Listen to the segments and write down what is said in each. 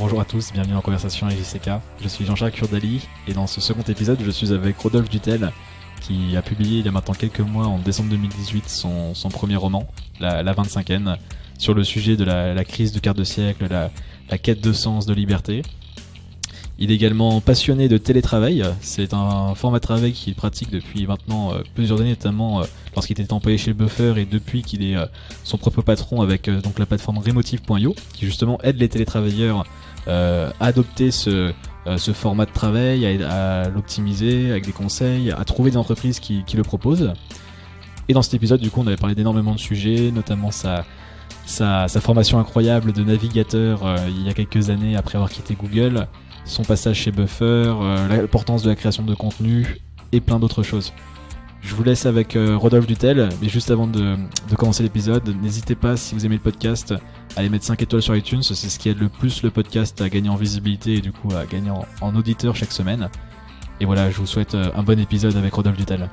Bonjour à tous, bienvenue en conversation avec JCK. Je suis Jean-Jacques Urdali et dans ce second épisode, je suis avec Rodolphe Dutel qui a publié il y a maintenant quelques mois, en décembre 2018, son, premier roman, La, 25e, sur le sujet de la, crise du quart de siècle, la, quête de sens, de liberté. Il est également passionné de télétravail. C'est un format de travail qu'il pratique depuis maintenant euh, plusieurs années, notamment euh, lorsqu'il était employé chez le Buffer et depuis qu'il est euh, son propre patron avec donc la plateforme Remotive.io, qui justement aide les télétravailleurs euh, adopter euh, ce, format de travail, à, l'optimiser avec des conseils, à trouver des entreprises qui, le proposent. Et dans cet épisode, du coup, on avait parlé d'énormément de sujets, notamment sa, formation incroyable de navigateur euh, il y a quelques années après avoir quitté Google, son passage chez Buffer, l'importance de la création de contenu et plein d'autres choses. Je vous laisse avec euh, Rodolphe Dutel, mais juste avant de, commencer l'épisode, n'hésitez pas, si vous aimez le podcast, à aller mettre 5 étoiles sur iTunes, c'est ce qui aide le plus le podcast à gagner en visibilité et du coup à gagner en, en auditeur chaque semaine. Et voilà, je vous souhaite euh, un bon épisode avec Rodolphe Dutel.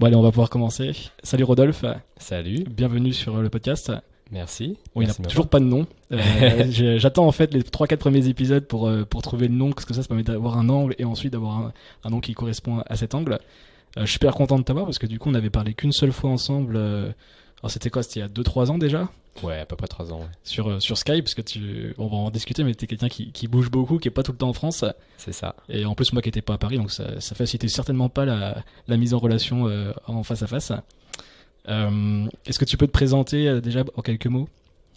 Bon allez, on va pouvoir commencer. Salut Rodolphe. Salut. Bienvenue sur le podcast. Merci. Oui, toujours pas de nom. Euh, j'attends en fait les 3-4 premiers épisodes pour, euh, pour trouver le nom, parce que ça, ça permet d'avoir un angle et ensuite d'avoir un, nom qui correspond à cet angle. Euh, je suis super content de t'avoir parce que du coup, on avait parlé qu'une seule fois ensemble. alors, c'était quoi C'était il y a 2-3 ans déjà Ouais, à peu près 3 ans. Ouais. Sur, sur Skype, parce que tu. On va en discuter, mais es quelqu'un qui, bouge beaucoup, qui est pas tout le temps en France. C'est ça. Et en plus, moi qui n'étais pas à Paris, donc ça, ne facilitait certainement pas la, la mise en relation en face à face. Euh, est-ce que tu peux te présenter euh, déjà en quelques mots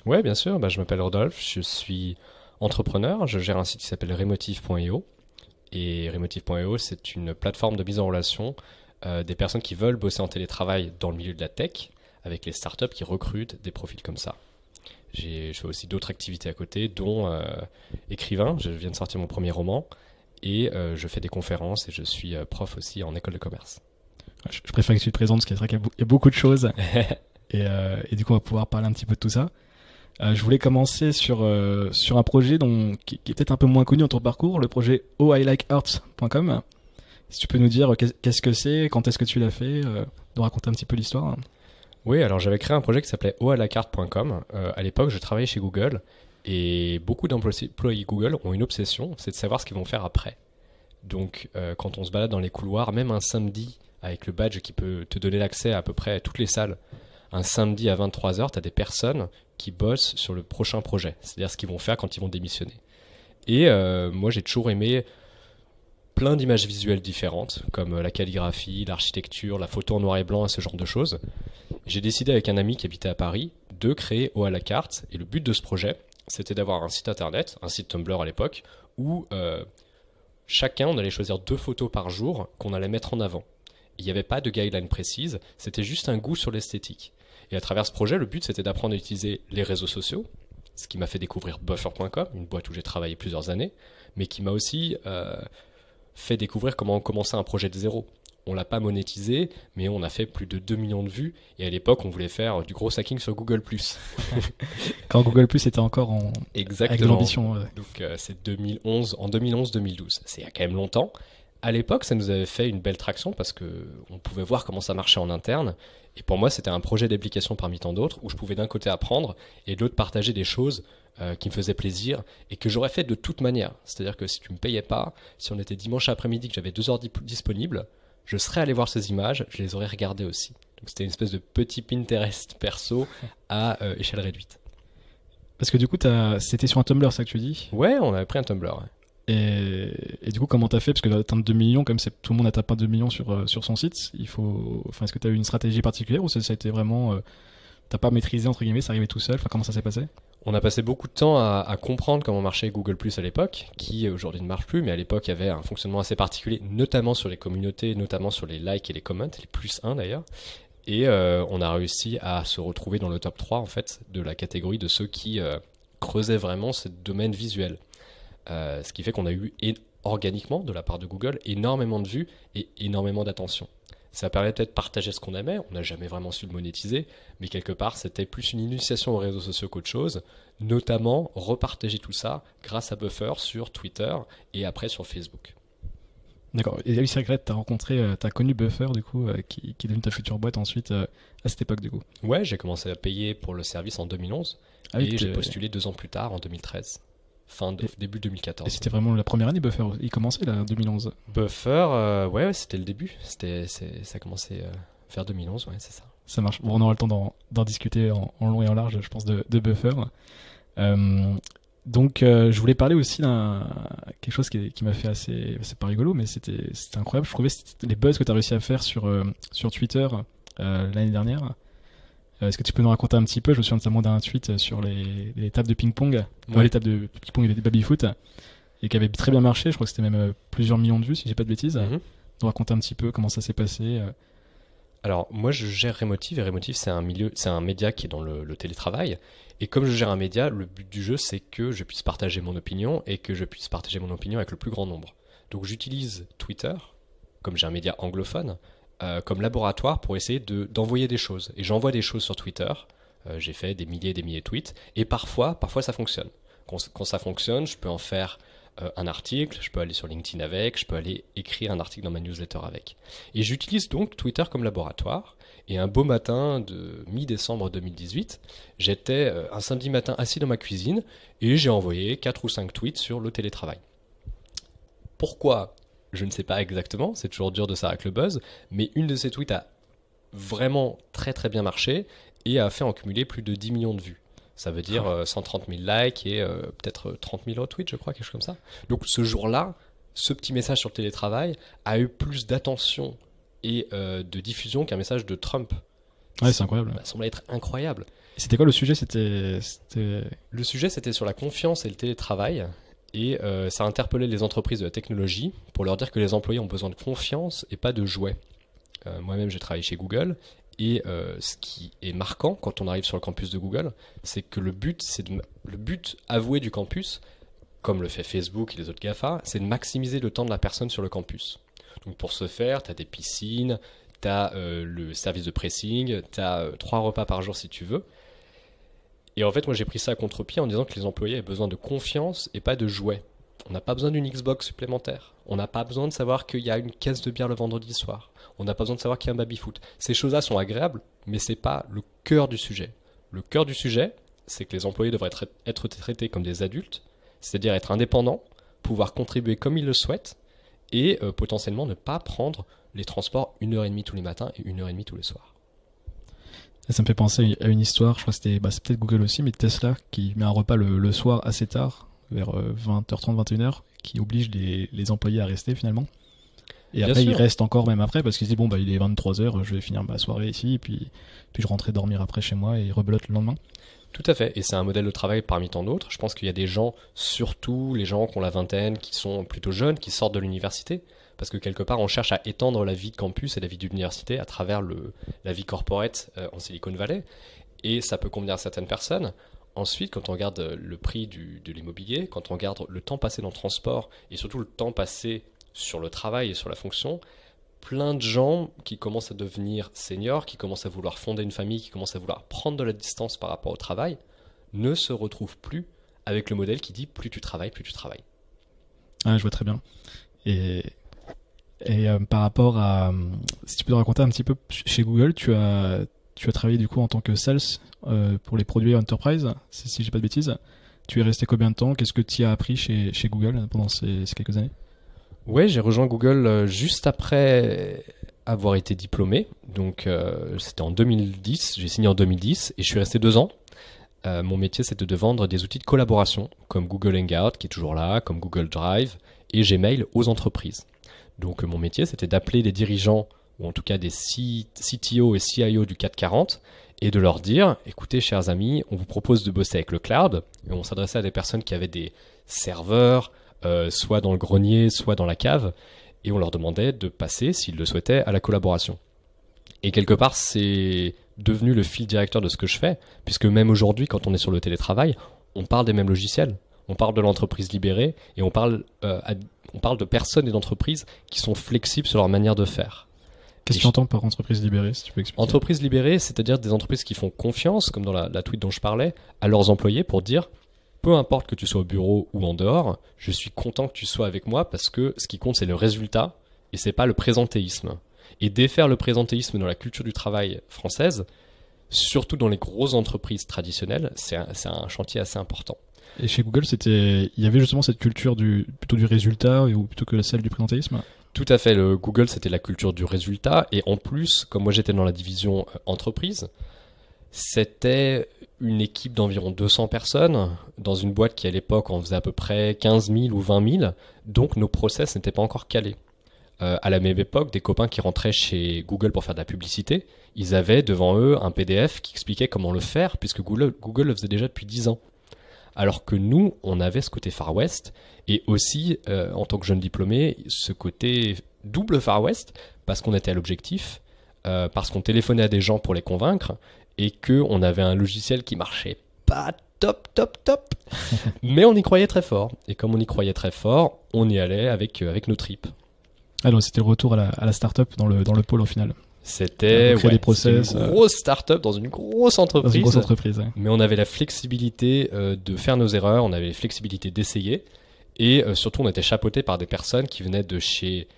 Ouais, bien sûr. Bah, je m'appelle Rodolphe, je suis entrepreneur, je gère un site qui s'appelle remotive.io. E et remotive.io, e c'est une plateforme de mise en relation euh, des personnes qui veulent bosser en télétravail dans le milieu de la tech, avec les startups qui recrutent des profils comme ça. Je fais aussi d'autres activités à côté, dont écrivain, je viens de sortir mon premier roman, et je fais des conférences et je suis prof aussi en école de commerce je, préfère que tu te présentes parce qu'il y, y, a beaucoup de choses. Euh, et, du coup, on va pouvoir parler un petit peu de tout ça. Euh, je voulais commencer sur, euh, sur un projet dont, qui, est peut-être un peu moins connu dans ton parcours, le projet ohilikearts.com. Si tu peux nous dire qu'est-ce que c'est, quand est-ce que tu l'as fait, nous raconter un petit peu l'histoire. Oui, alors j'avais créé un projet qui s'appelait Like Euh, à l'époque, je travaillais chez Google et beaucoup d'employés Google ont une obsession, c'est de savoir ce qu'ils vont faire après. Donc, quand on se balade dans les couloirs, même un samedi avec le badge qui peut te donner l'accès à, à peu près à toutes les salles. Un samedi à 23h, tu as des personnes qui bossent sur le prochain projet, c'est-à-dire ce qu'ils vont faire quand ils vont démissionner. Et euh, moi, j'ai toujours aimé plein d'images visuelles différentes, comme euh, la calligraphie, l'architecture, la photo en noir et blanc ce genre de choses. J'ai décidé avec un ami qui habitait à Paris de créer O à la carte, et le but de ce projet, c'était d'avoir un site internet, un site Tumblr à l'époque, où euh, chacun, on allait choisir deux photos par jour qu'on allait mettre en avant il n'y avait pas de guideline précise, c'était juste un goût sur l'esthétique. Et à travers ce projet, le but c'était d'apprendre à utiliser les réseaux sociaux, ce qui m'a fait découvrir buffer.com, une boîte où j'ai travaillé plusieurs années, mais qui m'a aussi euh, fait découvrir comment on commençait un projet de zéro. On l'a pas monétisé, mais on a fait plus de 2 millions de vues. Et à l'époque, on voulait faire du gros hacking sur Google Quand Google était encore en Exactement. avec l'ambition. Donc euh, c'est 2011, en 2011-2012. C'est il y a quand même longtemps à l'époque, ça nous avait fait une belle traction parce que on pouvait voir comment ça marchait en interne. Et pour moi, c'était un projet d'application parmi tant d'autres où je pouvais d'un côté apprendre et de l'autre partager des choses euh, qui me faisaient plaisir et que j'aurais fait de toute manière. C'est-à-dire que si tu me payais pas, si on était dimanche après-midi que j'avais deux heures disponibles, je serais allé voir ces images, je les aurais regardées aussi. Donc c'était une espèce de petit Pinterest perso à euh, échelle réduite. Parce que du coup, c'était sur un Tumblr, ça que tu dis Ouais, on avait pris un Tumblr. Et, du coup, comment t'as fait Parce que d'atteindre 2 millions, comme tout le monde n'atteint pas 2 millions sur, euh, sur son site, il faut. Enfin, est-ce que t'as eu une stratégie particulière ou ça, a été vraiment. Tu euh, t'as pas maîtrisé, entre guillemets, ça arrivait tout seul Enfin, comment ça s'est passé On a passé beaucoup de temps à, comprendre comment marchait Google Plus à l'époque, qui euh, aujourd'hui ne marche plus, mais à l'époque, il y avait un fonctionnement assez particulier, notamment sur les communautés, notamment sur les likes et les comments, les plus 1 d'ailleurs. Et on a réussi à se retrouver dans le top 3, en fait, de la catégorie de ceux qui creusaient vraiment ce domaine visuel. Euh, ce qui fait qu'on a eu organiquement, de la part de Google, énormément de vues et énormément d'attention. Ça permet peut-être de partager ce qu'on aimait, on n'a jamais vraiment su le monétiser, mais quelque part, c'était plus une initiation aux réseaux sociaux qu'autre chose, notamment repartager tout ça grâce à Buffer sur Twitter et après sur Facebook. D'accord. Et Alice Regret, as rencontré, euh, as connu Buffer du coup, euh, qui, qui est ta future boîte ensuite à cette époque du coup. Ouais, j'ai commencé à payer pour le service en 2011 ah et j'ai postulé deux ans plus tard en 2013 fin début 2014. Et c'était vraiment la première année Buffer, il commençait là, 2011. Buffer, euh, ouais, ouais c'était le début, c'était, ça commençait euh, vers 2011, ouais, c'est ça. Ça marche, bon, on aura le temps d'en, discuter en, long et en large, je pense, de, de Buffer. Euh, donc, je voulais parler aussi d'un quelque chose qui, m'a fait assez, c'est pas rigolo, mais c'était, incroyable. Je trouvais les buzz que tu as réussi à faire sur, sur Twitter l'année dernière. Euh, est-ce que tu peux nous raconter un petit peu Je me souviens notamment d'un tweet euh, sur les, les tables de ping-pong, ouais. les tables de ping-pong et de baby-foot, et qui avait très bien marché. Je crois que c'était même euh, plusieurs millions de vues, si j'ai pas de bêtises. Mhm. Nous raconter un petit peu comment ça s'est passé. Alors, moi, je gère Remotive, et Remotive, c'est un, milieu, c'est un média qui est dans le, télétravail. Et comme je gère un média, le but du jeu, c'est que je puisse partager mon opinion et que je puisse partager mon opinion avec le plus grand nombre. Donc, j'utilise Twitter, comme j'ai un média anglophone, euh, comme laboratoire pour essayer d'envoyer des choses. Et j'envoie des choses sur Twitter. Euh, j'ai fait des milliers et des milliers de tweets. Et parfois, parfois ça fonctionne. Quand, ça fonctionne, je peux en faire euh, un article, je peux aller sur LinkedIn avec, je peux aller écrire un article dans ma newsletter avec. Et j'utilise donc Twitter comme laboratoire. Et un beau matin de mi-décembre 2018, j'étais un samedi matin assis dans ma cuisine et j'ai envoyé 4 ou 5 tweets sur le télétravail. Pourquoi je ne sais pas exactement, c'est toujours dur de ça avec le buzz, mais une de ses tweets a vraiment très très bien marché et a fait en cumuler plus de 10 millions de vues. Ça veut dire 130 euh, 000 likes et euh, peut-être 30 000 retweets, je crois, quelque chose comme ça. Donc ce jour-là, ce petit message sur le télétravail a eu plus d'attention et euh, de diffusion qu'un message de Trump. Ouais, c'est incroyable. Ça semblait être incroyable. C'était quoi le sujet C'était le sujet, c'était sur la confiance et le télétravail et euh, ça interpellé les entreprises de la technologie pour leur dire que les employés ont besoin de confiance et pas de jouets. Euh, moi-même, j'ai travaillé chez Google et euh, ce qui est marquant quand on arrive sur le campus de Google, c'est que le but, c'est le but avoué du campus, comme le fait Facebook et les autres Gafa, c'est de maximiser le temps de la personne sur le campus. Donc pour ce faire, tu as des piscines, tu as le service de pressing, tu as trois repas par jour si tu veux. Et en fait, moi, j'ai pris ça à contre-pied en disant que les employés ont besoin de confiance et pas de jouets. On n'a pas besoin d'une Xbox supplémentaire. On n'a pas besoin de savoir qu'il y a une caisse de bière le vendredi soir. On n'a pas besoin de savoir qu'il y a un baby-foot. Ces choses-là sont agréables, mais ce n'est pas le cœur du sujet. Le cœur du sujet, c'est que les employés devraient être traités comme des adultes, c'est-à-dire être indépendants, pouvoir contribuer comme ils le souhaitent, et euh, potentiellement ne pas prendre les transports une heure et demie tous les matins et une heure et demie tous les soirs ça me fait penser à une histoire, je crois que c'était, bah, c'est peut-être Google aussi, mais Tesla qui met un repas le, soir assez tard, vers 20h30, 21h, euh, qui oblige les, employés à rester finalement. Et après, ils il reste encore même après parce qu'ils se dit bon, bah, il est 23h, je vais finir ma soirée ici, et puis, puis je rentrerai dormir après chez moi et rebelote le lendemain. Tout à fait, et c'est un modèle de travail parmi tant d'autres. Je pense qu'il y a des gens, surtout les gens qui ont la vingtaine, qui sont plutôt jeunes, qui sortent de l'université, parce que quelque part, on cherche à étendre la vie de campus et la vie d'université à travers le, la vie corporate euh, en Silicon Valley. Et ça peut convenir à certaines personnes. Ensuite, quand on regarde euh, le prix de l'immobilier, quand on regarde le temps passé dans le transport et surtout le temps passé sur le travail et sur la fonction, plein de gens qui commencent à devenir seniors, qui commencent à vouloir fonder une famille, qui commencent à vouloir prendre de la distance par rapport au travail, ne se retrouvent plus avec le modèle qui dit plus tu travailles, plus tu travailles. Ah, je vois très bien. Et et euh, par rapport à, si tu peux nous raconter un petit peu, chez Google, tu as, tu as travaillé du coup en tant que sales euh, pour les produits enterprise, si, si j'ai pas de bêtises. Tu es resté combien de temps Qu'est-ce que tu as appris chez, chez Google pendant ces, quelques années Oui, j'ai rejoint Google euh, juste après avoir été diplômé. Donc c'était en 2010, j'ai signé en 2010 et je suis resté deux ans. mon métier c'était de vendre des outils de collaboration comme Google Hangout qui est toujours là, comme Google Drive et Gmail aux entreprises. Donc mon métier, c'était d'appeler des dirigeants, ou en tout cas des CTO et CIO du 440, et de leur dire, écoutez chers amis, on vous propose de bosser avec le cloud, et on s'adressait à des personnes qui avaient des serveurs, euh, soit dans le grenier, soit dans la cave, et on leur demandait de passer, s'ils le souhaitaient, à la collaboration. Et quelque part, c'est devenu le fil directeur de ce que je fais, puisque même aujourd'hui, quand on est sur le télétravail, on parle des mêmes logiciels, on parle de l'entreprise libérée, et on parle euh, à on parle de personnes et d'entreprises qui sont flexibles sur leur manière de faire. Qu'est-ce que tu entends par entreprise libérée, si tu Entreprise libérée, c'est-à-dire des entreprises qui font confiance, comme dans la, tweet dont je parlais, à leurs employés pour dire peu importe que tu sois au bureau ou en dehors, je suis content que tu sois avec moi parce que ce qui compte c'est le résultat et c'est pas le présentéisme. Et défaire le présentéisme dans la culture du travail française, surtout dans les grosses entreprises traditionnelles, c'est un chantier assez important. Et chez Google, c'était, il y avait justement cette culture du plutôt du résultat ou plutôt que celle du présentéisme. Tout à fait. Le Google, c'était la culture du résultat. Et en plus, comme moi j'étais dans la division euh, entreprise, c'était une équipe d'environ 200 personnes dans une boîte qui à l'époque en faisait à peu près 15 000 ou 20 000. Donc nos process n'étaient pas encore calés. Euh, à la même époque, des copains qui rentraient chez Google pour faire de la publicité, ils avaient devant eux un PDF qui expliquait comment le faire, puisque Google, Google le faisait déjà depuis 10 ans alors que nous, on avait ce côté Far West, et aussi, euh, en tant que jeune diplômé, ce côté double Far West, parce qu'on était à l'objectif, euh, parce qu'on téléphonait à des gens pour les convaincre, et qu'on avait un logiciel qui marchait pas top, top, top. Mais on y croyait très fort. Et comme on y croyait très fort, on y allait avec, euh, avec nos tripes. Alors, ah, c'était le retour à la, start-up dans le, dans le pôle au final. C'était ouais, des une euh, grosse start-up dans une grosse entreprise. Mais on avait la flexibilité euh, de faire nos erreurs, on avait la flexibilité d'essayer. Et euh, surtout, on était chapeauté par des personnes qui venaient de chez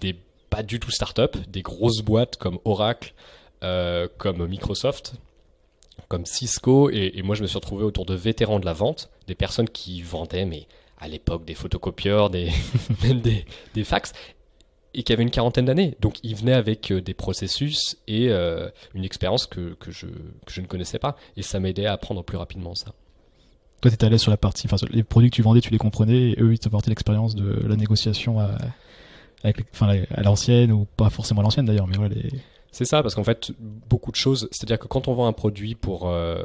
des pas du tout start-up, des grosses boîtes comme Oracle, comme Microsoft, comme Cisco. Et, moi, je me suis retrouvé autour de vétérans de la vente, des personnes qui vendaient, mais à l'époque, des photocopieurs, des, même des, des fax et qui avait une quarantaine d'années. Donc il venait avec euh, des processus et euh, une expérience que, je, ne connaissais pas. Et ça m'aidait à apprendre plus rapidement ça. Toi, tu étais à sur la partie, enfin, les produits que tu vendais, tu les comprenais, et eux, ils t'apportaient l'expérience de la négociation à, l'ancienne, ou pas forcément à l'ancienne d'ailleurs, mais C'est ça, parce qu'en fait, beaucoup de choses, c'est-à-dire que quand on vend un produit pour, euh,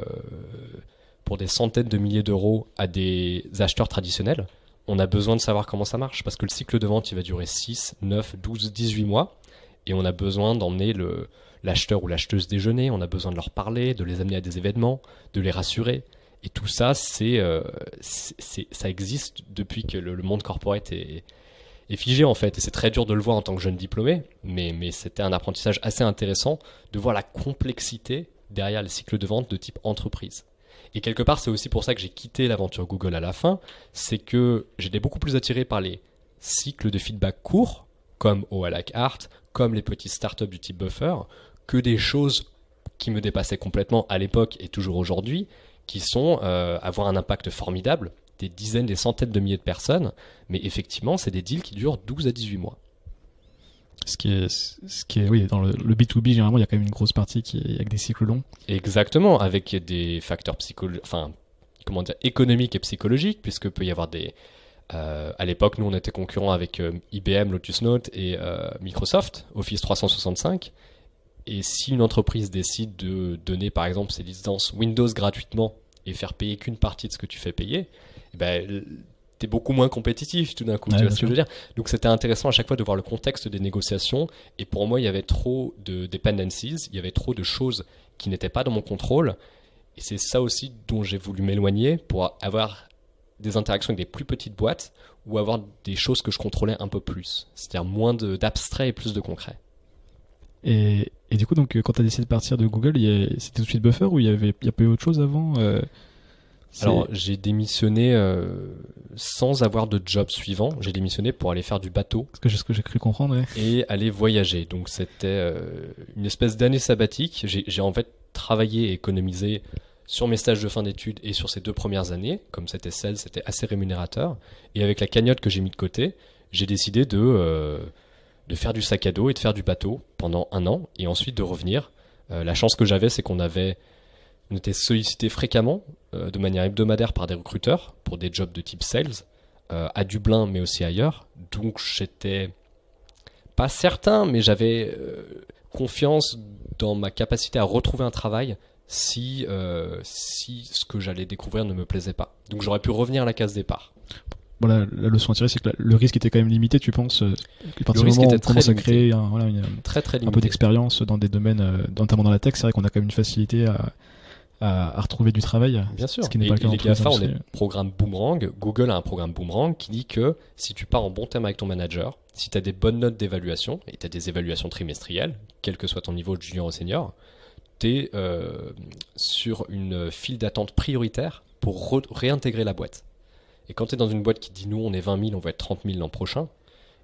pour des centaines de milliers d'euros à des acheteurs traditionnels, on a besoin de savoir comment ça marche parce que le cycle de vente, il va durer 6, 9, 12, 18 mois et on a besoin d'emmener le, l'acheteur ou l'acheteuse déjeuner, on a besoin de leur parler, de les amener à des événements, de les rassurer. Et tout ça, c'est, euh, ça existe depuis que le, monde corporate est, est, figé en fait. Et c'est très dur de le voir en tant que jeune diplômé, mais, c'était un apprentissage assez intéressant de voir la complexité derrière le cycle de vente de type entreprise. Et quelque part, c'est aussi pour ça que j'ai quitté l'aventure Google à la fin, c'est que j'étais beaucoup plus attiré par les cycles de feedback courts, comme Oalac Art, comme les petites startups du type Buffer, que des choses qui me dépassaient complètement à l'époque et toujours aujourd'hui, qui sont euh, avoir un impact formidable, des dizaines, des centaines de milliers de personnes, mais effectivement, c'est des deals qui durent 12 à 18 mois ce qui est, ce qui est, oui, dans le, B2B, généralement, il y a quand même une grosse partie qui est avec des cycles longs. Exactement, avec des facteurs psychologiques, enfin, comment dire, économiques et psychologiques, puisque peut y avoir des. Euh, à l'époque, nous, on était concurrents avec euh, IBM, Lotus Note et euh, Microsoft, Office 365. Et si une entreprise décide de donner, par exemple, ses licences Windows gratuitement et faire payer qu'une partie de ce que tu fais payer, eh ben, beaucoup moins compétitif tout d'un coup. tu vois ce que je veux dire Donc c'était intéressant à chaque fois de voir le contexte des négociations. Et pour moi, il y avait trop de dependencies, il y avait trop de choses qui n'étaient pas dans mon contrôle. Et c'est ça aussi dont j'ai voulu m'éloigner pour avoir des interactions avec des plus petites boîtes ou avoir des choses que je contrôlais un peu plus. C'est-à-dire moins d'abstrait et plus de concret. Et, du coup, donc, euh, quand tu as décidé de partir de Google, c'était tout de suite Buffer ou il y avait il y a pas eu autre chose avant euh, alors j'ai démissionné euh, sans avoir de job suivant. J'ai démissionné pour aller faire du bateau. C'est ce que j'ai cru comprendre. Ouais. Et aller voyager. Donc c'était euh, une espèce d'année sabbatique. J'ai en fait travaillé et économisé sur mes stages de fin d'études et sur ces deux premières années. Comme c'était celle, c'était assez rémunérateur. Et avec la cagnotte que j'ai mis de côté, j'ai décidé euh, de faire du sac à dos et de faire du bateau pendant un an et ensuite de revenir. la chance que j'avais, c'est qu'on avait on était sollicité fréquemment, euh, de manière hebdomadaire, par des recruteurs pour des jobs de type sales, euh, à Dublin, mais aussi ailleurs. Donc j'étais pas certain, mais j'avais euh, confiance dans ma capacité à retrouver un travail si, si ce que j'allais découvrir ne me plaisait pas. Donc j'aurais pu revenir à la case départ. voilà la, leçon à tirer, c'est que le risque était quand même limité, tu penses Le risque était très limité. un, très, très un peu d'expérience dans des domaines, notamment dans la tech, c'est vrai qu'on a quand même une facilité à, à, retrouver du travail. Bien sûr. Ce qui n'est pas et, le cas les GAFA ont boomerang. Google a un programme boomerang qui dit que si tu pars en bon terme avec ton manager, si tu as des bonnes notes d'évaluation, et tu as des évaluations trimestrielles, quel que soit ton niveau de junior au senior, tu es euh, sur une file d'attente prioritaire pour réintégrer la boîte. Et quand tu es dans une boîte qui dit nous, on est 20 000, on va être 30 000 l'an prochain,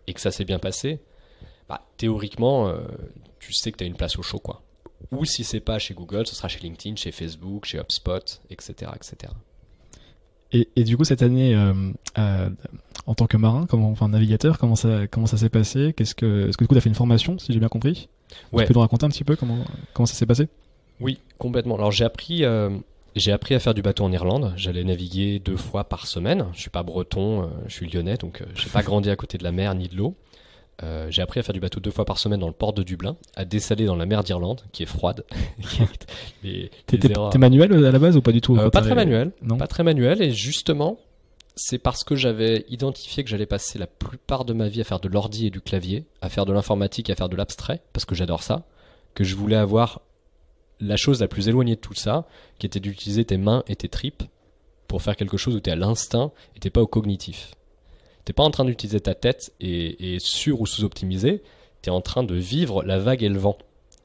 et que ça s'est bien passé, bah, théoriquement, euh, tu sais que tu as une place au chaud, quoi. Ou si c'est pas chez Google, ce sera chez LinkedIn, chez Facebook, chez HubSpot, etc., etc. Et, du coup, cette année, euh, euh, en tant que marin, comment, enfin navigateur, comment ça, comment ça s'est passé Qu'est-ce que, est-ce que du coup, tu as fait une formation, si j'ai bien compris Tu peux nous raconter un petit peu comment, comment ça s'est passé Oui, complètement. Alors j'ai appris. Euh, j'ai appris à faire du bateau en Irlande. J'allais naviguer deux fois par semaine. Je suis pas breton, je suis lyonnais, donc je n'ai pas grandi à côté de la mer ni de l'eau. Euh, j'ai appris à faire du bateau deux fois par semaine dans le port de Dublin, à dessaler dans la mer d'Irlande, qui est froide. T'es manuel euh, à la base ou pas du tout euh, Pas très manuel. Pas très manuel. Et justement, c'est parce que j'avais identifié que j'allais passer la plupart de ma vie à faire de l'ordi et du clavier, à faire de l'informatique, à faire de l'abstrait, parce que j'adore ça, que je voulais avoir la chose la plus éloignée de tout ça, qui était d'utiliser tes mains et tes tripes pour faire quelque chose où tu es à l'instinct et t'es pas au cognitif. T'es pas en train d'utiliser ta tête et, et sur ou sous-optimiser, t'es en train de vivre la vague et le vent.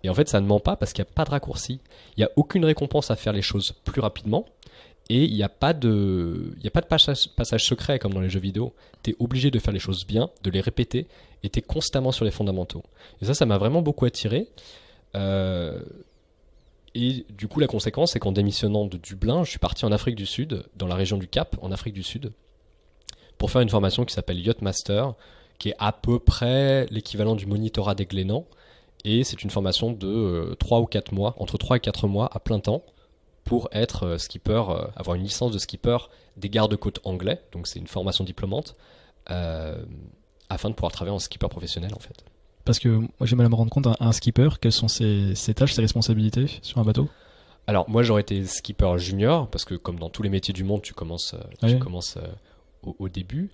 Et en fait, ça ne ment pas parce qu'il n'y a pas de raccourci. Il n'y a aucune récompense à faire les choses plus rapidement. Et il n'y a pas de, il y a pas de passage, passage, secret comme dans les jeux vidéo. Tu es obligé de faire les choses bien, de les répéter, et tu es constamment sur les fondamentaux. Et ça, ça m'a vraiment beaucoup attiré. Euh, et du coup, la conséquence, c'est qu'en démissionnant de Dublin, je suis parti en Afrique du Sud, dans la région du Cap, en Afrique du Sud, pour faire une formation qui s'appelle Yacht Master, qui est à peu près l'équivalent du monitorat des Glénans. Et c'est une formation de 3 euh, ou 4 mois, entre 3 et 4 mois à plein temps, pour être euh, skipper, euh, avoir une licence de skipper des gardes-côtes anglais. Donc c'est une formation diplômante, afin de pouvoir travailler en skipper professionnel en fait. Parce que moi j'ai mal à me rendre compte, un, skipper, quelles sont ses, tâches, ses responsabilités sur un bateau alors moi j'aurais été skipper junior parce que comme dans tous les métiers du monde tu commences, tu commences au, début.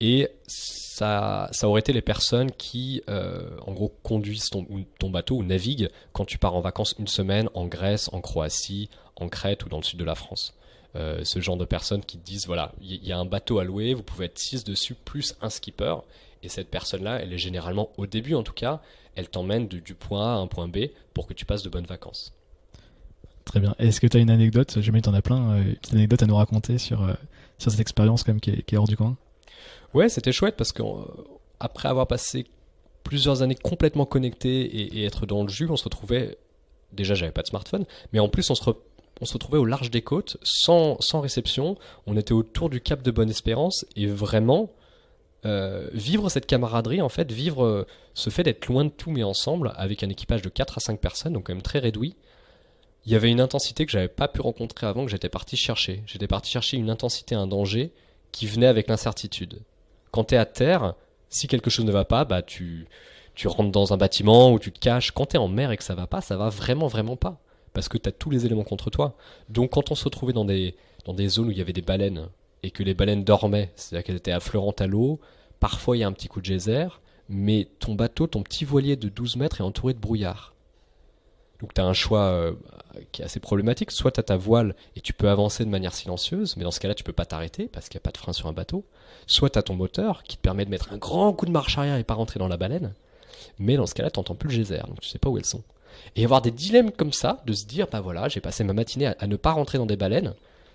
Et ça, ça aurait été les personnes qui, euh, en gros, conduisent ton, bateau ou naviguent quand tu pars en vacances une semaine en Grèce, en Croatie, en Crète ou dans le sud de la France. Euh, ce genre de personnes qui te disent voilà, il y, a un bateau à louer, vous pouvez être 6 dessus, plus un skipper. Et cette personne-là, elle est généralement, au début en tout cas, elle t'emmène du point A à un point B pour que tu passes de bonnes vacances. Très bien. Est-ce que tu as une anecdote Jamais tu en as plein. Euh, une anecdote à nous raconter sur c'est cette expérience quand même qui est, hors du coin. Ouais, c'était chouette parce qu'après euh, après avoir passé plusieurs années complètement connecté et, être dans le jus, on se retrouvait. Déjà, j'avais pas de smartphone, mais en plus, on se, on se retrouvait au large des côtes, sans, réception. On était autour du Cap de Bonne-Espérance et vraiment, euh, vivre cette camaraderie, en fait, vivre euh, ce fait d'être loin de tout mais ensemble, avec un équipage de 4 à 5 personnes, donc quand même très réduit, il y avait une intensité que j'avais pas pu rencontrer avant que j'étais parti chercher. J'étais parti chercher une intensité, un danger qui venait avec l'incertitude. Quand tu es à terre, si quelque chose ne va pas, bah tu tu rentres dans un bâtiment ou tu te caches. Quand tu es en mer et que ça va pas, ça va vraiment vraiment pas parce que tu as tous les éléments contre toi. Donc quand on se retrouvait dans des dans des zones où il y avait des baleines et que les baleines dormaient, c'est-à-dire qu'elles étaient affleurantes à l'eau, parfois il y a un petit coup de geyser, mais ton bateau, ton petit voilier de 12 mètres est entouré de brouillard. Donc tu as un choix euh, qui est assez problématique. Soit tu as ta voile et tu peux avancer de manière silencieuse, mais dans ce cas-là, tu peux pas t'arrêter parce qu'il n'y a pas de frein sur un bateau. Soit tu as ton moteur qui te permet de mettre un grand coup de marche arrière et pas rentrer dans la baleine, mais dans ce cas-là, tu n'entends plus le geyser, donc tu sais pas où elles sont. Et avoir des dilemmes comme ça, de se dire, bah voilà, j'ai passé ma matinée à, ne pas rentrer dans des baleines,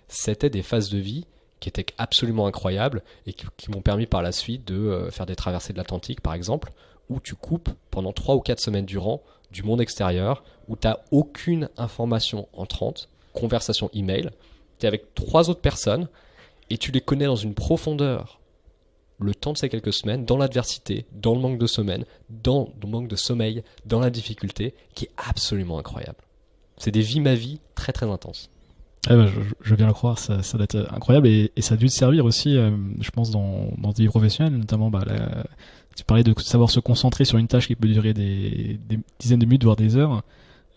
c'était des phases de vie qui étaient absolument incroyables et qui, qui m'ont permis par la suite de euh, faire des traversées de l'Atlantique, par exemple, où tu coupes pendant 3 ou 4 semaines durant du monde extérieur où tu n'as aucune information entrante, conversation email, tu es avec trois autres personnes et tu les connais dans une profondeur le temps de ces quelques semaines, dans l'adversité, dans le manque de semaine, dans le manque de sommeil, dans la difficulté, qui est absolument incroyable. C'est des vies ma vie très très intenses. Eh ben, je, viens le croire, ça, ça doit être incroyable et, ça a dû te servir aussi, euh, je pense, dans, dans vie vies notamment bah, tu parlais de savoir se concentrer sur une tâche qui peut durer des, dizaines de minutes, voire des heures.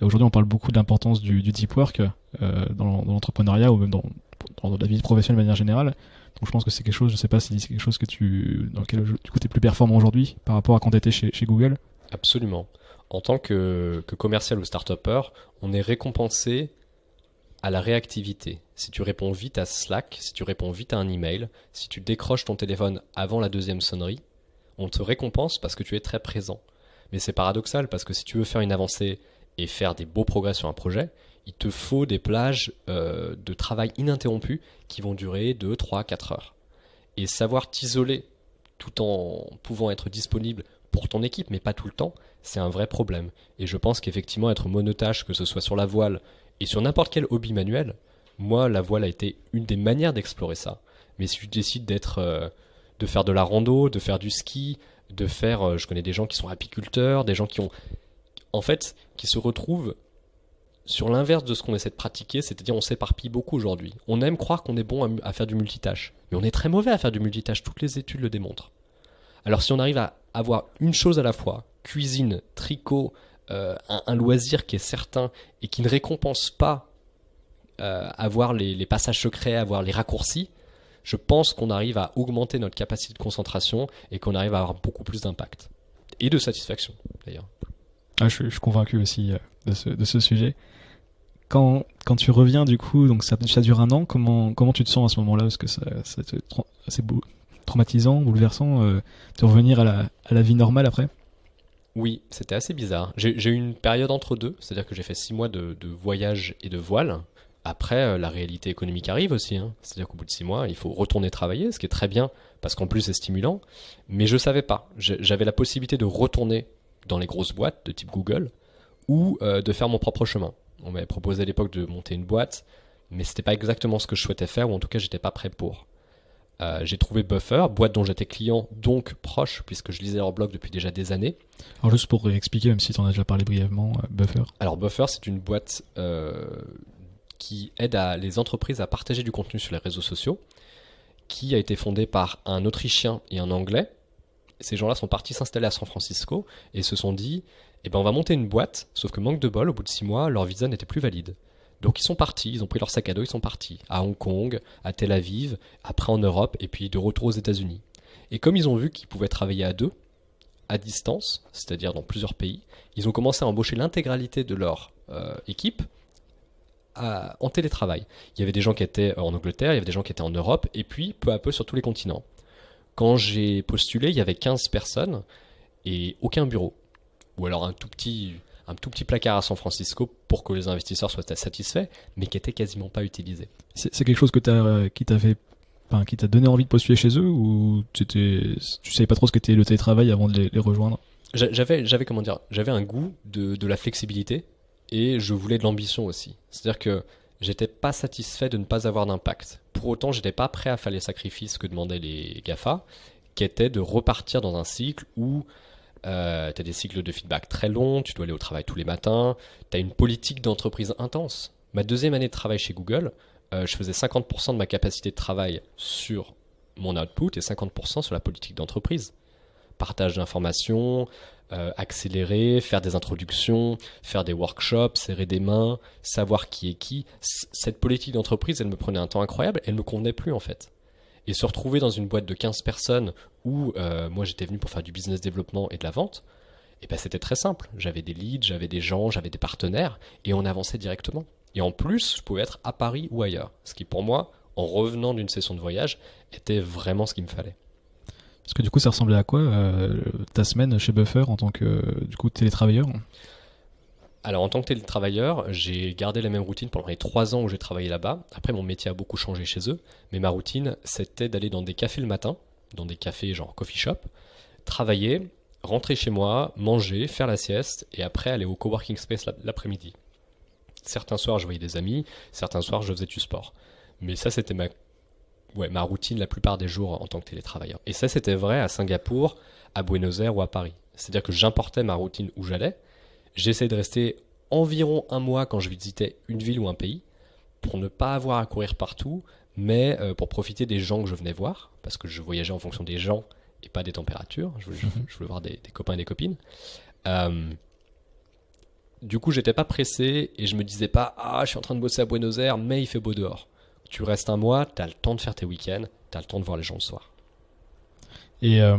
Aujourd'hui, on parle beaucoup de l'importance du, deep work euh, dans, l'entrepreneuriat ou même dans, la vie professionnelle de manière générale. Donc, je pense que c'est quelque chose, je ne sais pas si c'est quelque chose que tu, dans lequel tu es plus performant aujourd'hui par rapport à quand tu étais chez, Google. Absolument. En tant que, commercial ou start on est récompensé à la réactivité. Si tu réponds vite à Slack, si tu réponds vite à un email, si tu décroches ton téléphone avant la deuxième sonnerie, on te récompense parce que tu es très présent. Mais c'est paradoxal parce que si tu veux faire une avancée et faire des beaux progrès sur un projet, il te faut des plages euh, de travail ininterrompues qui vont durer 2, 3, 4 heures. Et savoir t'isoler tout en pouvant être disponible pour ton équipe, mais pas tout le temps, c'est un vrai problème. Et je pense qu'effectivement, être monotache, que ce soit sur la voile et sur n'importe quel hobby manuel, moi, la voile a été une des manières d'explorer ça. Mais si tu décides d'être euh, de faire de la rando, de faire du ski, de faire. Euh, je connais des gens qui sont apiculteurs, des gens qui ont. En fait, qui se retrouvent sur l'inverse de ce qu'on essaie de pratiquer, c'est-à-dire on s'éparpille beaucoup aujourd'hui. On aime croire qu'on est bon à, faire du multitâche, mais on est très mauvais à faire du multitâche, toutes les études le démontrent. Alors si on arrive à avoir une chose à la fois, cuisine, tricot, euh, un, loisir qui est certain et qui ne récompense pas avoir euh, les passages secrets, avoir les raccourcis, je pense qu'on arrive à augmenter notre capacité de concentration et qu'on arrive à avoir beaucoup plus d'impact. Et de satisfaction, d'ailleurs. Ah, je, suis convaincu aussi euh, de ce, sujet. Quand, quand, tu reviens, du coup, donc ça, dure un an, comment, comment tu te sens à ce moment-là Parce que c'est beau, traumatisant, bouleversant euh, de revenir à la, à la vie normale après oui, c'était assez bizarre. J'ai eu une période entre deux, c'est-à-dire que j'ai fait six mois de, de, voyage et de voile, après, euh, la réalité économique arrive aussi. Hein. C'est-à-dire qu'au bout de six mois, il faut retourner travailler, ce qui est très bien, parce qu'en plus c'est stimulant. Mais je ne savais pas. J'avais la possibilité de retourner dans les grosses boîtes de type Google ou euh, de faire mon propre chemin. On m'avait proposé à l'époque de monter une boîte, mais ce n'était pas exactement ce que je souhaitais faire, ou en tout cas, j'étais pas prêt pour. Euh, j'ai trouvé Buffer, boîte dont j'étais client, donc proche, puisque je lisais leur blog depuis déjà des années. Alors juste pour expliquer, même si tu en as déjà parlé brièvement, Buffer. Alors Buffer, c'est une boîte qui aide les entreprises à partager du contenu sur les réseaux sociaux, qui a été fondé par un Autrichien et un Anglais. Ces gens-là sont partis s'installer à San Francisco et se sont dit eh ben, on va monter une boîte, sauf que manque de bol, au bout de six mois, leur visa n'était plus valide. Donc ils sont partis, ils ont pris leur sac à dos, ils sont partis à Hong Kong, à Tel Aviv, après en Europe et puis de retour aux États-Unis. Et comme ils ont vu qu'ils pouvaient travailler à deux, à distance, c'est-à-dire dans plusieurs pays, ils ont commencé à embaucher l'intégralité de leur euh, équipe en télétravail. Il y avait des gens qui étaient euh, en Angleterre, il y avait des gens qui étaient en Europe, et puis peu à peu sur tous les continents. Quand j'ai postulé, il y avait 15 personnes et aucun bureau. Ou alors un tout petit, un tout petit placard à San Francisco pour que les investisseurs soient satisfaits, mais qui était quasiment pas utilisé. C'est quelque chose que euh, qui qui t'a donné envie de postuler chez eux ou tu savais pas trop ce qu'était le télétravail avant de les, rejoindre J'avais, j'avais comment dire, j'avais un goût de, la flexibilité et je voulais de l'ambition aussi. C'est-à-dire que j'étais pas satisfait de ne pas avoir d'impact. Pour autant, j'étais pas prêt à faire les sacrifices que demandaient les GAFA, qui étaient de repartir dans un cycle où euh, tu as des cycles de feedback très longs, tu dois aller au travail tous les matins, tu as une politique d'entreprise intense. Ma deuxième année de travail chez Google, euh, je faisais 50% de ma capacité de travail sur mon output et 50% sur la politique d'entreprise partage d'informations, euh, accélérer, faire des introductions, faire des workshops, serrer des mains, savoir qui est qui. cette politique d'entreprise, elle me prenait un temps incroyable, elle ne me convenait plus en fait. Et se retrouver dans une boîte de 15 personnes où euh, moi j'étais venu pour faire du business développement et de la vente, et eh ben c'était très simple. J'avais des leads, j'avais des gens, j'avais des partenaires et on avançait directement. Et en plus, je pouvais être à Paris ou ailleurs, ce qui pour moi, en revenant d'une session de voyage, était vraiment ce qu'il me fallait. Parce que du coup, ça ressemblait à quoi euh, ta semaine chez Buffer en tant que euh, du coup télétravailleur alors en tant que télétravailleur, j'ai gardé la même routine pendant les trois ans où j'ai travaillé là-bas. Après, mon métier a beaucoup changé chez eux, mais ma routine, c'était d'aller dans des cafés le matin, dans des cafés genre coffee shop, travailler, rentrer chez moi, manger, faire la sieste, et après aller au coworking space l'après-midi. Certains soirs, je voyais des amis, certains soirs, je faisais du sport. Mais ça, c'était ma ouais, ma routine la plupart des jours en tant que télétravailleur. Et ça, c'était vrai à Singapour, à Buenos Aires ou à Paris. C'est-à-dire que j'importais ma routine où j'allais. J'essayais de rester environ un mois quand je visitais une ville ou un pays pour ne pas avoir à courir partout, mais euh, pour profiter des gens que je venais voir, parce que je voyageais en fonction des gens et pas des températures. Je, voulais, mhm. voir des, copains et des copines. Euh, du coup, j'étais pas pressé et je me disais pas Ah, je suis en train de bosser à Buenos Aires, mais il fait beau dehors tu restes un mois, tu as le temps de faire tes week-ends, tu as le temps de voir les gens le soir. Et euh,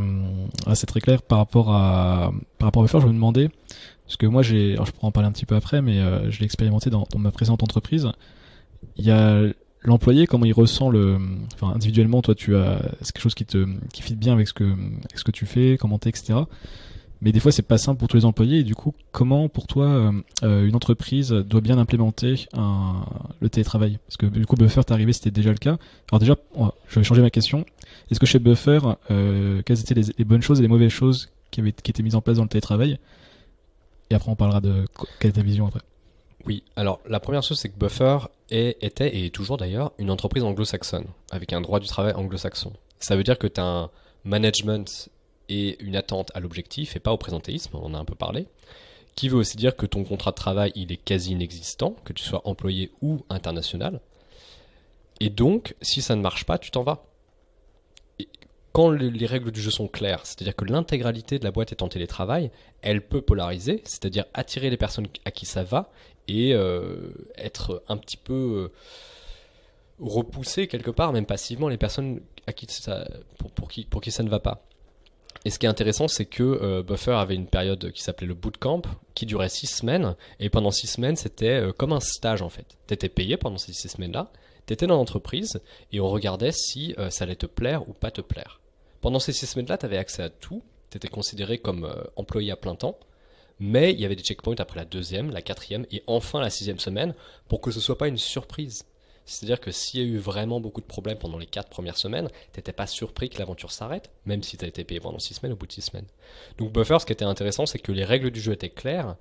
c'est très clair par rapport à par rapport à faire, je me demandais parce que moi j'ai, je pourrais en parler un petit peu après, mais euh, je l'ai expérimenté dans, ma présente entreprise. Il y a l'employé comment il ressent le, enfin individuellement toi tu as c'est quelque chose qui te qui fit bien avec ce que ce que tu fais, comment es, etc mais des fois c'est pas simple pour tous les employés. Et du coup, comment pour toi euh, euh, une entreprise doit bien implémenter le télétravail Parce que du coup, Buffer, t'es arrivé, c'était déjà le cas. Alors déjà, je vais changer ma question. Est-ce que chez Buffer, euh, quelles étaient les, bonnes choses et les mauvaises choses qui, étaient mises en place dans le télétravail Et après, on parlera de quelle est ta vision après. Oui, alors la première chose, c'est que Buffer est, était et est toujours d'ailleurs une entreprise anglo-saxonne, avec un droit du travail anglo-saxon. Ça veut dire que tu as un management et une attente à l'objectif et pas au présentéisme, on en a un peu parlé, qui veut aussi dire que ton contrat de travail, il est quasi inexistant, que tu sois employé ou international. Et donc, si ça ne marche pas, tu t'en vas. quand les règles du jeu sont claires, c'est-à-dire que l'intégralité de la boîte est en télétravail, elle peut polariser, c'est-à-dire attirer les personnes à qui ça va et euh, être un petit peu... Euh, repoussée repousser quelque part, même passivement, les personnes à pour, qui, pour qui ça ne va pas. Et ce qui est intéressant, c'est que euh, Buffer avait une période qui s'appelait le bootcamp, qui durait six semaines. Et pendant six semaines, c'était euh, comme un stage en fait. étais payé pendant ces six semaines-là, tu étais dans l'entreprise et on regardait si euh, ça allait te plaire ou pas te plaire. Pendant ces six semaines-là, tu avais accès à tout. tu étais considéré comme employé à plein temps. Mais il y avait des checkpoints après la deuxième, la quatrième et enfin la sixième semaine pour que ce ne soit pas une surprise. C'est-à-dire que s'il y a eu vraiment beaucoup de problèmes pendant les quatre premières semaines, t'étais pas surpris que l'aventure s'arrête, même si t'as été payé pendant six semaines au bout de six semaines. Donc Buffer, ce qui était intéressant, c'est que les règles du jeu étaient claires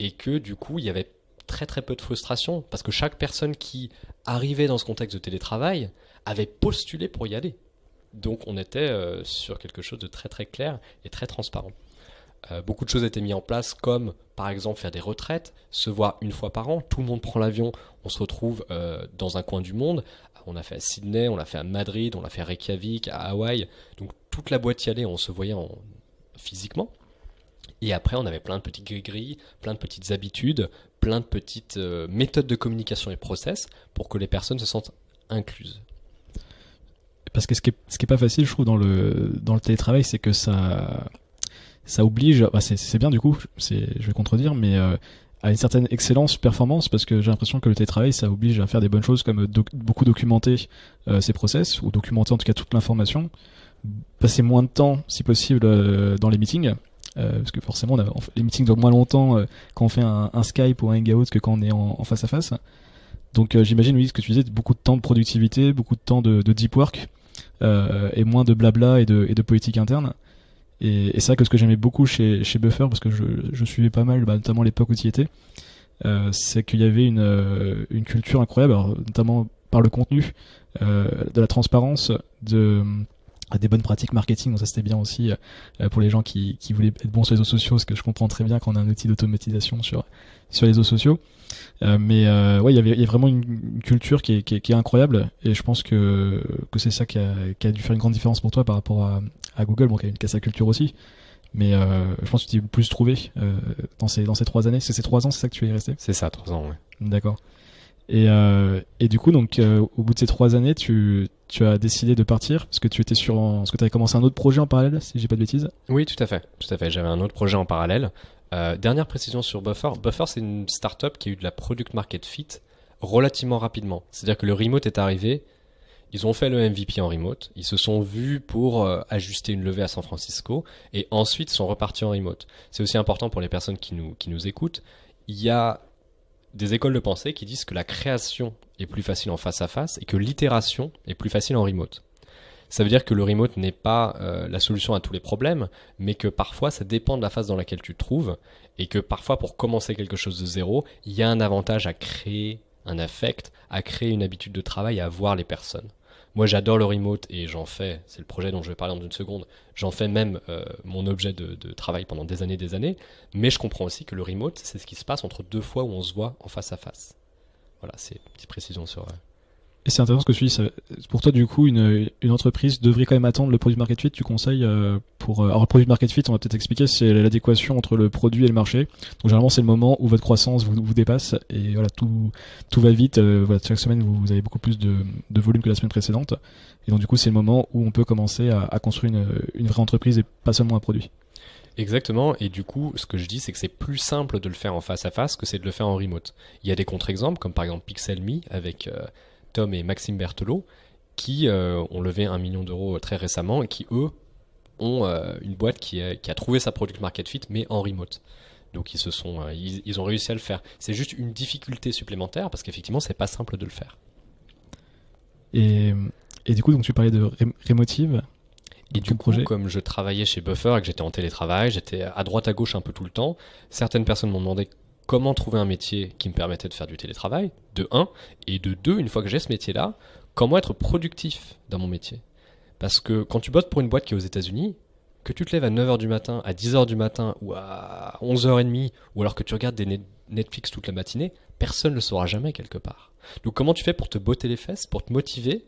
et que du coup, il y avait très très peu de frustration parce que chaque personne qui arrivait dans ce contexte de télétravail avait postulé pour y aller. Donc on était euh, sur quelque chose de très très clair et très transparent. Euh, beaucoup de choses étaient mises en place, comme par exemple faire des retraites, se voir une fois par an, tout le monde prend l'avion, on se retrouve euh, dans un coin du monde. On a fait à Sydney, on l'a fait à Madrid, on l'a fait à Reykjavik, à Hawaï. Donc toute la boîte y allait, on se voyait en... physiquement. Et après, on avait plein de petites gris plein de petites habitudes, plein de petites euh, méthodes de communication et process pour que les personnes se sentent incluses. Parce que ce qui est, pas facile, je trouve, dans le, dans le télétravail, c'est que ça, ça oblige, ah, c'est bien du coup, je vais contredire, mais euh, à une certaine excellence performance parce que j'ai l'impression que le télétravail ça oblige à faire des bonnes choses comme euh, beaucoup documenter euh, ces process ou documenter en tout cas toute l'information, passer moins de temps si possible euh, dans les meetings. parce que forcément, les meetings durent moins longtemps quand on fait un, Skype ou un Hangout que quand on est en, face à face. Donc j'imagine, oui, ce que tu disais, beaucoup de temps de productivité, beaucoup de temps de, deep work et moins de blabla et et de politique interne. Et, et c'est que ce que j'aimais beaucoup chez, chez Buffer, parce que je, suivais pas mal, bah, notamment l'époque où tu était, euh, c'est qu'il y avait une, euh, une culture incroyable, notamment par le contenu, euh, de la transparence, de des bonnes pratiques marketing, donc ça c'était bien aussi euh, pour les gens qui, qui voulaient être bons sur les réseaux sociaux, ce que je comprends très bien quand on a un outil d'automatisation sur sur les réseaux sociaux. Euh, mais euh, ouais, il y avait vraiment une culture qui est, qui, est, qui est, incroyable, et je pense que que c'est ça qui a, qui a, dû faire une grande différence pour toi par rapport à, Google, bon qui a une casse culture aussi. Mais je pense que tu t'es plus trouvé dans ces dans ces trois années. C'est ces trois ans, c'est ça que tu es resté C'est ça, trois ans, ouais. D'accord. Euh, et, du coup, donc, euh, au bout de ces trois années, tu, as décidé de partir parce que tu étais sur, que tu avais commencé un autre projet en parallèle, si j'ai pas de bêtises. Oui, tout à fait, tout à fait. J'avais un autre projet en parallèle. Euh, dernière précision sur Buffer. Buffer, c'est une startup qui a eu de la product market fit relativement rapidement. C'est-à-dire que le remote est arrivé. Ils ont fait le MVP en remote. Ils se sont vus pour ajuster une levée à San Francisco et ensuite sont repartis en remote. C'est aussi important pour les personnes qui nous, qui nous écoutent. Il y a des écoles de pensée qui disent que la création est plus facile en face à face et que l'itération est plus facile en remote. Ça veut dire que le remote n'est pas euh, la solution à tous les problèmes, mais que parfois ça dépend de la phase dans laquelle tu te trouves, et que parfois pour commencer quelque chose de zéro, il y a un avantage à créer un affect, à créer une habitude de travail, à voir les personnes. Moi, j'adore le remote et j'en fais, c'est le projet dont je vais parler dans une seconde, j'en fais même euh, mon objet de, travail pendant des années des années, mais je comprends aussi que le remote, c'est ce qui se passe entre deux fois où on se voit en face à face. Voilà, c'est une petite précision sur... Euh, et c'est intéressant ce que tu dis. pour toi, du coup, une, une, entreprise devrait quand même attendre le produit market fit. Tu conseilles euh, pour euh, alors le produit market fit, on va peut-être expliquer, c'est l'adéquation entre le produit et le marché. Donc généralement, c'est le moment où votre croissance vous, dépasse et voilà tout tout va vite. Euh, voilà, chaque semaine, vous, avez beaucoup plus de, de volume que la semaine précédente. Et donc du coup, c'est le moment où on peut commencer à, à construire une, une vraie entreprise et pas seulement un produit. Exactement, et du coup, ce que je dis, c'est que c'est plus simple de le faire en face à face que c'est de le faire en remote. Il y a des contre-exemples, comme par exemple Pixel Me avec Tom et Maxime Berthelot, qui euh, ont levé un million d'euros euh, très récemment et qui, eux, ont euh, une boîte qui, a trouvé sa product market fit, mais en remote. Donc ils se sont, ils, ont réussi à le faire. C'est juste une difficulté supplémentaire parce qu'effectivement c'est pas simple de le faire. Et, du coup donc tu parlais de Remotive. Et du projet. comme je travaillais chez Buffer et que j'étais en télétravail, j'étais à droite à gauche un peu tout le temps, certaines personnes m'ont demandé comment trouver un métier qui me permettait de faire du télétravail, de 1, et de 2, une fois que j'ai ce métier-là, comment être productif dans mon métier. Parce que quand tu bottes pour une boîte qui est aux États-Unis, que tu te lèves à 9h du matin, à 10h du matin ou à 11h30, ou alors que tu regardes des Netflix toute la matinée, personne ne le saura jamais quelque part. Donc comment tu fais pour te botter les fesses, pour te motiver,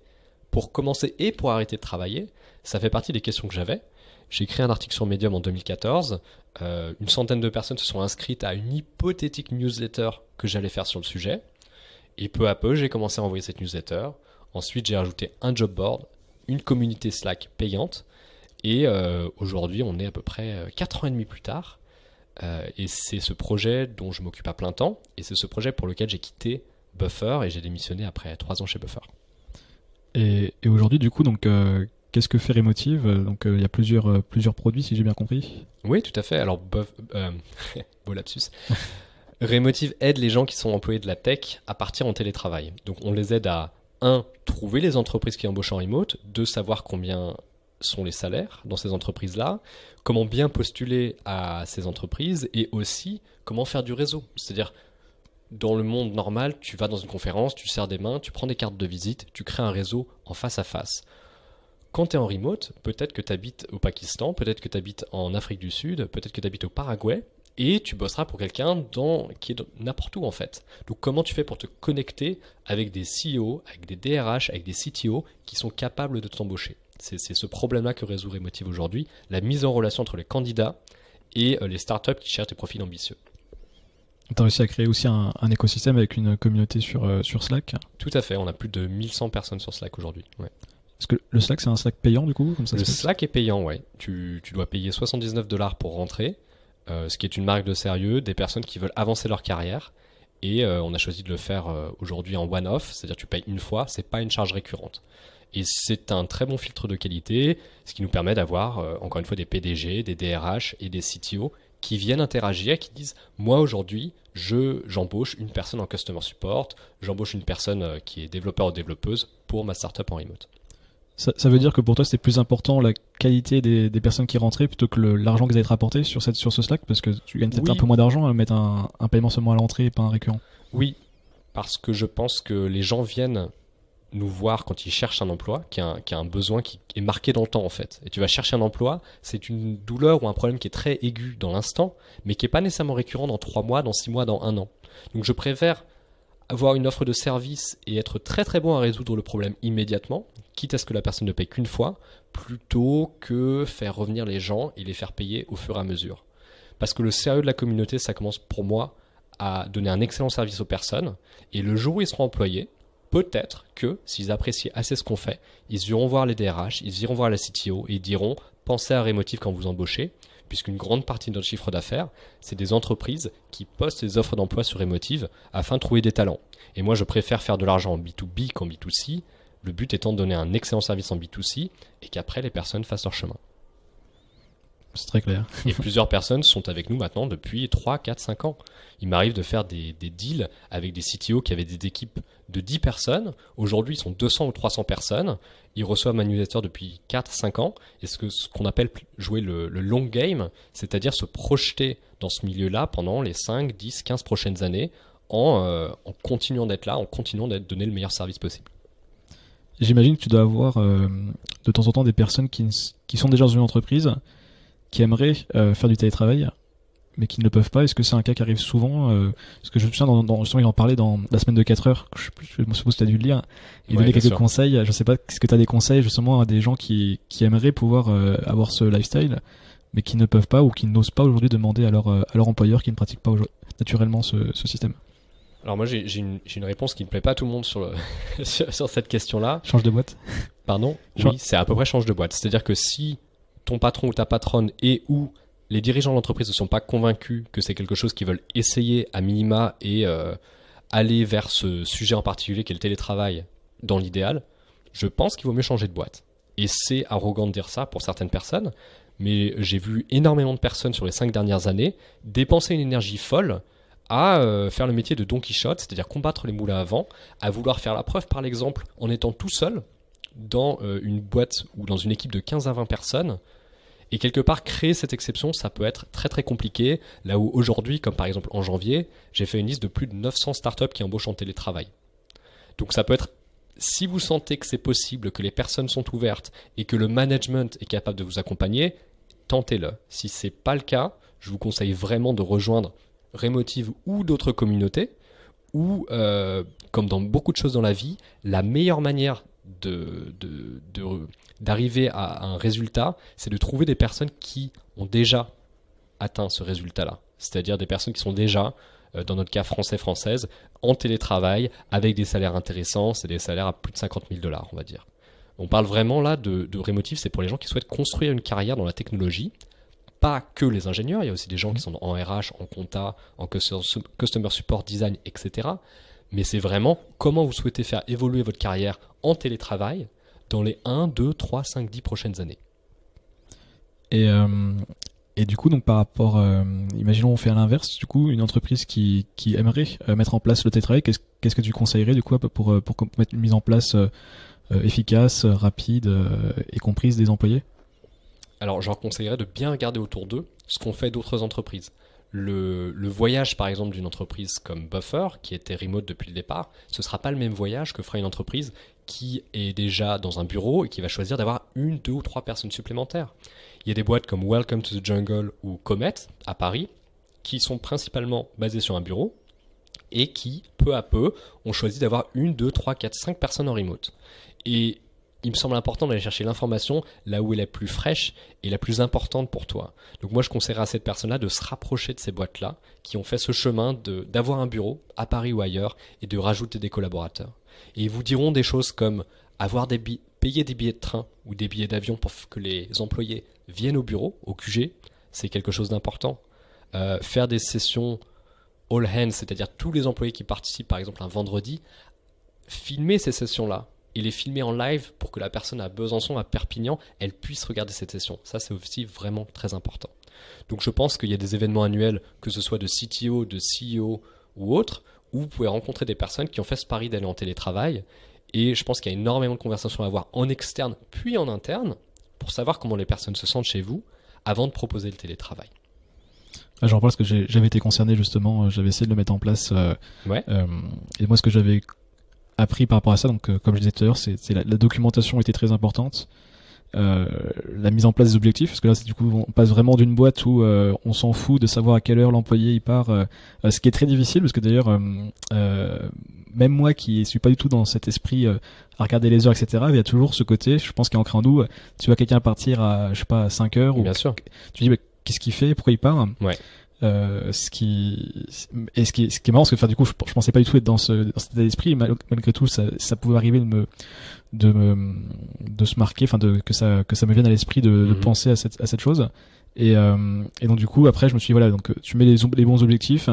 pour commencer et pour arrêter de travailler Ça fait partie des questions que j'avais. J'ai écrit un article sur Medium en 2014. Euh, une centaine de personnes se sont inscrites à une hypothétique newsletter que j'allais faire sur le sujet. Et peu à peu, j'ai commencé à envoyer cette newsletter. Ensuite, j'ai rajouté un job board, une communauté Slack payante. Et euh, aujourd'hui, on est à peu près 4 euh, ans et demi plus tard. et c'est ce projet dont je m'occupe à plein temps. Et c'est ce projet pour lequel j'ai quitté Buffer et j'ai démissionné après 3 ans chez Buffer. Et, aujourd'hui, du coup, donc, Qu'est-ce que fait Remotive euh, Donc euh, il y a plusieurs, euh, plusieurs produits, si j'ai bien compris. Oui, tout à fait. Alors, beau lapsus. Remotive aide les gens qui sont employés de la tech à partir en télétravail. Donc on les aide à un, trouver les entreprises qui embauchent en remote, deux, savoir combien sont les salaires dans ces entreprises-là, comment bien postuler à ces entreprises et aussi comment faire du réseau. C'est-à-dire, dans le monde normal, tu vas dans une conférence, tu serres des mains, tu prends des cartes de visite, tu crées un réseau en face à face quand tu es en remote, peut-être que tu habites au Pakistan, peut-être que tu habites en Afrique du Sud, peut-être que tu habites au Paraguay, et tu bosseras pour quelqu'un qui est n'importe où en fait. Donc comment tu fais pour te connecter avec des CEO, avec des DRH, avec des CTO qui sont capables de t'embaucher C'est ce problème-là que résout Remotive aujourd'hui, la mise en relation entre les candidats et euh, les startups qui cherchent des profils ambitieux. Tu as réussi à créer aussi un, écosystème avec une communauté euh, sur, Slack Tout à fait, on a plus de 1100 personnes sur Slack aujourd'hui. Est-ce que le Slack, c'est un Slack payant du coup comme ça Le Slack est payant, ouais. Tu, dois payer 79 dollars pour rentrer, euh, ce qui est une marque de sérieux, des personnes qui veulent avancer leur carrière. Et euh, on a choisi de le faire euh, aujourd'hui en one-off, c'est-à-dire tu payes une fois, c'est pas une charge récurrente. Et c'est un très bon filtre de qualité, ce qui nous permet d'avoir, encore une fois, des PDG, des DRH et des CTO qui viennent interagir, qui disent moi aujourd'hui je j'embauche une personne en customer support, j'embauche une personne qui est développeur ou développeuse pour ma startup en remote. Ça, veut dire que pour toi, c'est plus important la qualité des, personnes qui rentraient plutôt que l'argent qui va être rapporté sur, cette, sur ce Slack Parce que tu gagnes peut-être un peu moins d'argent à mettre un, paiement seulement à l'entrée et pas un récurrent. Oui, parce que je pense que les gens viennent nous voir quand ils cherchent un emploi, qui a un, qui a un besoin qui est marqué dans le temps en fait. Et tu vas chercher un emploi, c'est une douleur ou un problème qui est très aigu dans l'instant, mais qui n'est pas nécessairement récurrent dans 3 mois, dans 6 mois, dans 1 an. Donc je préfère avoir une offre de service et être très très bon à résoudre le problème immédiatement quitte à ce que la personne ne paye qu'une fois, plutôt que faire revenir les gens et les faire payer au fur et à mesure. Parce que le sérieux de la communauté, ça commence pour moi à donner un excellent service aux personnes, et le jour où ils seront employés, peut-être que, s'ils apprécient assez ce qu'on fait, ils iront voir les DRH, ils iront voir la CTO, et ils diront, pensez à Remotive quand vous embauchez, puisqu'une grande partie de notre chiffre d'affaires, c'est des entreprises qui postent des offres d'emploi sur Remotive afin de trouver des talents. Et moi, je préfère faire de l'argent en B2B qu'en B2C, le but étant de donner un excellent service en B2C et qu'après les personnes fassent leur chemin. C'est très clair. et plusieurs personnes sont avec nous maintenant depuis 3, 4, 5 ans. Il m'arrive de faire des, deals avec des CTO qui avaient des équipes de 10 personnes. Aujourd'hui, ils sont 200 ou 300 personnes. Ils reçoivent newsletter depuis 4, 5 ans. Et ce qu'on ce qu'on appelle jouer le, long game, c'est-à-dire se projeter dans ce milieu-là pendant les 5, 10, 15 prochaines années euh, en, continuant d'être là, en continuant d'être donné le meilleur service possible. J'imagine que tu dois avoir euh, de temps en temps des personnes qui, qui, sont déjà dans une entreprise, qui aimeraient euh, faire du télétravail, mais qui ne le peuvent pas. Est-ce que c'est un cas qui arrive souvent euh, Parce que je me souviens, dans, dans, justement, il en parlait dans la semaine de 4 heures, je, je me suppose que tu as dû le lire, il quelques conseils. Je sais pas, est-ce que tu as des conseils justement à des gens qui, qui aimeraient pouvoir avoir ce lifestyle, mais qui ne peuvent pas ou qui n'osent pas aujourd'hui demander à leur, à leur employeur qui ne pratique pas naturellement ce système alors moi j'ai une, réponse qui ne plaît pas à tout le monde sur, sur, cette question-là. Change de boîte. Pardon Oui, c'est à peu près change de boîte. C'est-à-dire que si ton patron ou ta patronne et ou les dirigeants de l'entreprise ne sont pas convaincus que c'est quelque chose qu'ils veulent essayer à minima et euh, aller vers ce sujet en particulier qui est le télétravail dans l'idéal, je pense qu'il vaut mieux changer de boîte. Et c'est arrogant de dire ça pour certaines personnes, mais j'ai vu énormément de personnes sur les cinq dernières années dépenser une énergie folle à euh, faire le métier de Don Quichotte, c'est-à-dire combattre les moulins à vent, à vouloir faire la preuve par l'exemple en étant tout seul dans euh, une boîte ou dans une équipe de 15 à 20 personnes. Et quelque part, créer cette exception, ça peut être très très compliqué, là où aujourd'hui, comme par exemple en janvier, j'ai fait une liste de plus de 900 startups qui embauchent en télétravail. Donc ça peut être, si vous sentez que c'est possible, que les personnes sont ouvertes et que le management est capable de vous accompagner, tentez-le. Si ce n'est pas le cas, je vous conseille vraiment de rejoindre Remotive ou d'autres communautés, où, euh, comme dans beaucoup de choses dans la vie, la meilleure manière de, d'arriver à un résultat, c'est de trouver des personnes qui ont déjà atteint ce résultat-là. C'est-à-dire des personnes qui sont déjà, euh, dans notre cas français-française, en télétravail, avec des salaires intéressants, c'est des salaires à plus de 50 000 dollars, on va dire. On parle vraiment là de, de c'est pour les gens qui souhaitent construire une carrière dans la technologie pas que les ingénieurs, il y a aussi des gens qui mhm. sont en RH, en compta, en customer support design, etc. Mais c'est vraiment comment vous souhaitez faire évoluer votre carrière en télétravail dans les 1, 2, 3, 5, 10 prochaines années. Et, euh, et du coup, donc par rapport, euh, imaginons on fait à l'inverse, du coup, une entreprise qui, aimerait euh, mettre en place le télétravail, qu'est-ce que tu conseillerais du coup pour, pour, mettre une mise en place efficace, rapide et comprise des employés alors je leur conseillerais de bien regarder autour d'eux ce qu'ont fait d'autres entreprises. Le, voyage par exemple d'une entreprise comme Buffer, qui était remote depuis le départ, ce ne sera pas le même voyage que fera une entreprise qui est déjà dans un bureau et qui va choisir d'avoir une, deux ou trois personnes supplémentaires. Il y a des boîtes comme Welcome to the Jungle ou Comet à Paris, qui sont principalement basées sur un bureau et qui, peu à peu, ont choisi d'avoir une, deux, trois, quatre, cinq personnes en remote. Et il me semble important d'aller chercher l'information là où elle est la plus fraîche et la plus importante pour toi. Donc moi, je conseillerais à cette personne-là de se rapprocher de ces boîtes-là qui ont fait ce chemin d'avoir un bureau à Paris ou ailleurs et de rajouter des collaborateurs. Et ils vous diront des choses comme avoir des payer des billets de train ou des billets d'avion pour que les employés viennent au bureau, au QG, c'est quelque chose d'important. Euh, faire des sessions all hands, c'est-à-dire tous les employés qui participent par exemple un vendredi, filmer ces sessions-là et les filmer en live pour que la personne à Besançon, à Perpignan, elle puisse regarder cette session. Ça, c'est aussi vraiment très important. Donc je pense qu'il y a des événements annuels, que ce soit de CTO, de CEO ou autre, où vous pouvez rencontrer des personnes qui ont fait ce pari d'aller en télétravail. Et je pense qu'il y a énormément de conversations à avoir en externe puis en interne pour savoir comment les personnes se sentent chez vous avant de proposer le télétravail. Ah, j'en parle que j'avais été concerné justement, j'avais essayé de le mettre en place. Euh, euh, et moi, ce que j'avais appris par rapport à ça. Donc, euh, comme je disais tout à l'heure, c'est, la, documentation était très importante. Euh, la mise en place des objectifs, parce que là, c'est, du coup, on passe vraiment d'une boîte où euh, on s'en fout de savoir à quelle heure l'employé il part, ce qui est très difficile, parce que d'ailleurs, même moi qui suis pas du tout dans cet esprit à regarder les heures, etc., il y a toujours ce côté, je pense, qui est ancré en nous. Tu vois quelqu'un partir à, je sais pas, à 5 heures, ou Bien sûr. tu dis, mais bah, qu'est-ce qu'il fait, pourquoi il part. Ouais. Euh, ce qui et ce qui, ce qui est marrant parce que enfin, du coup je, pensais pas du tout être dans, ce, dans cet état d'esprit mal, malgré tout ça, ça pouvait arriver de me de me de se marquer enfin de que ça que ça me vienne à l'esprit de, de mhm. penser à cette à cette chose et, euh, et donc du coup après je me suis dit, voilà donc tu mets les, les bons objectifs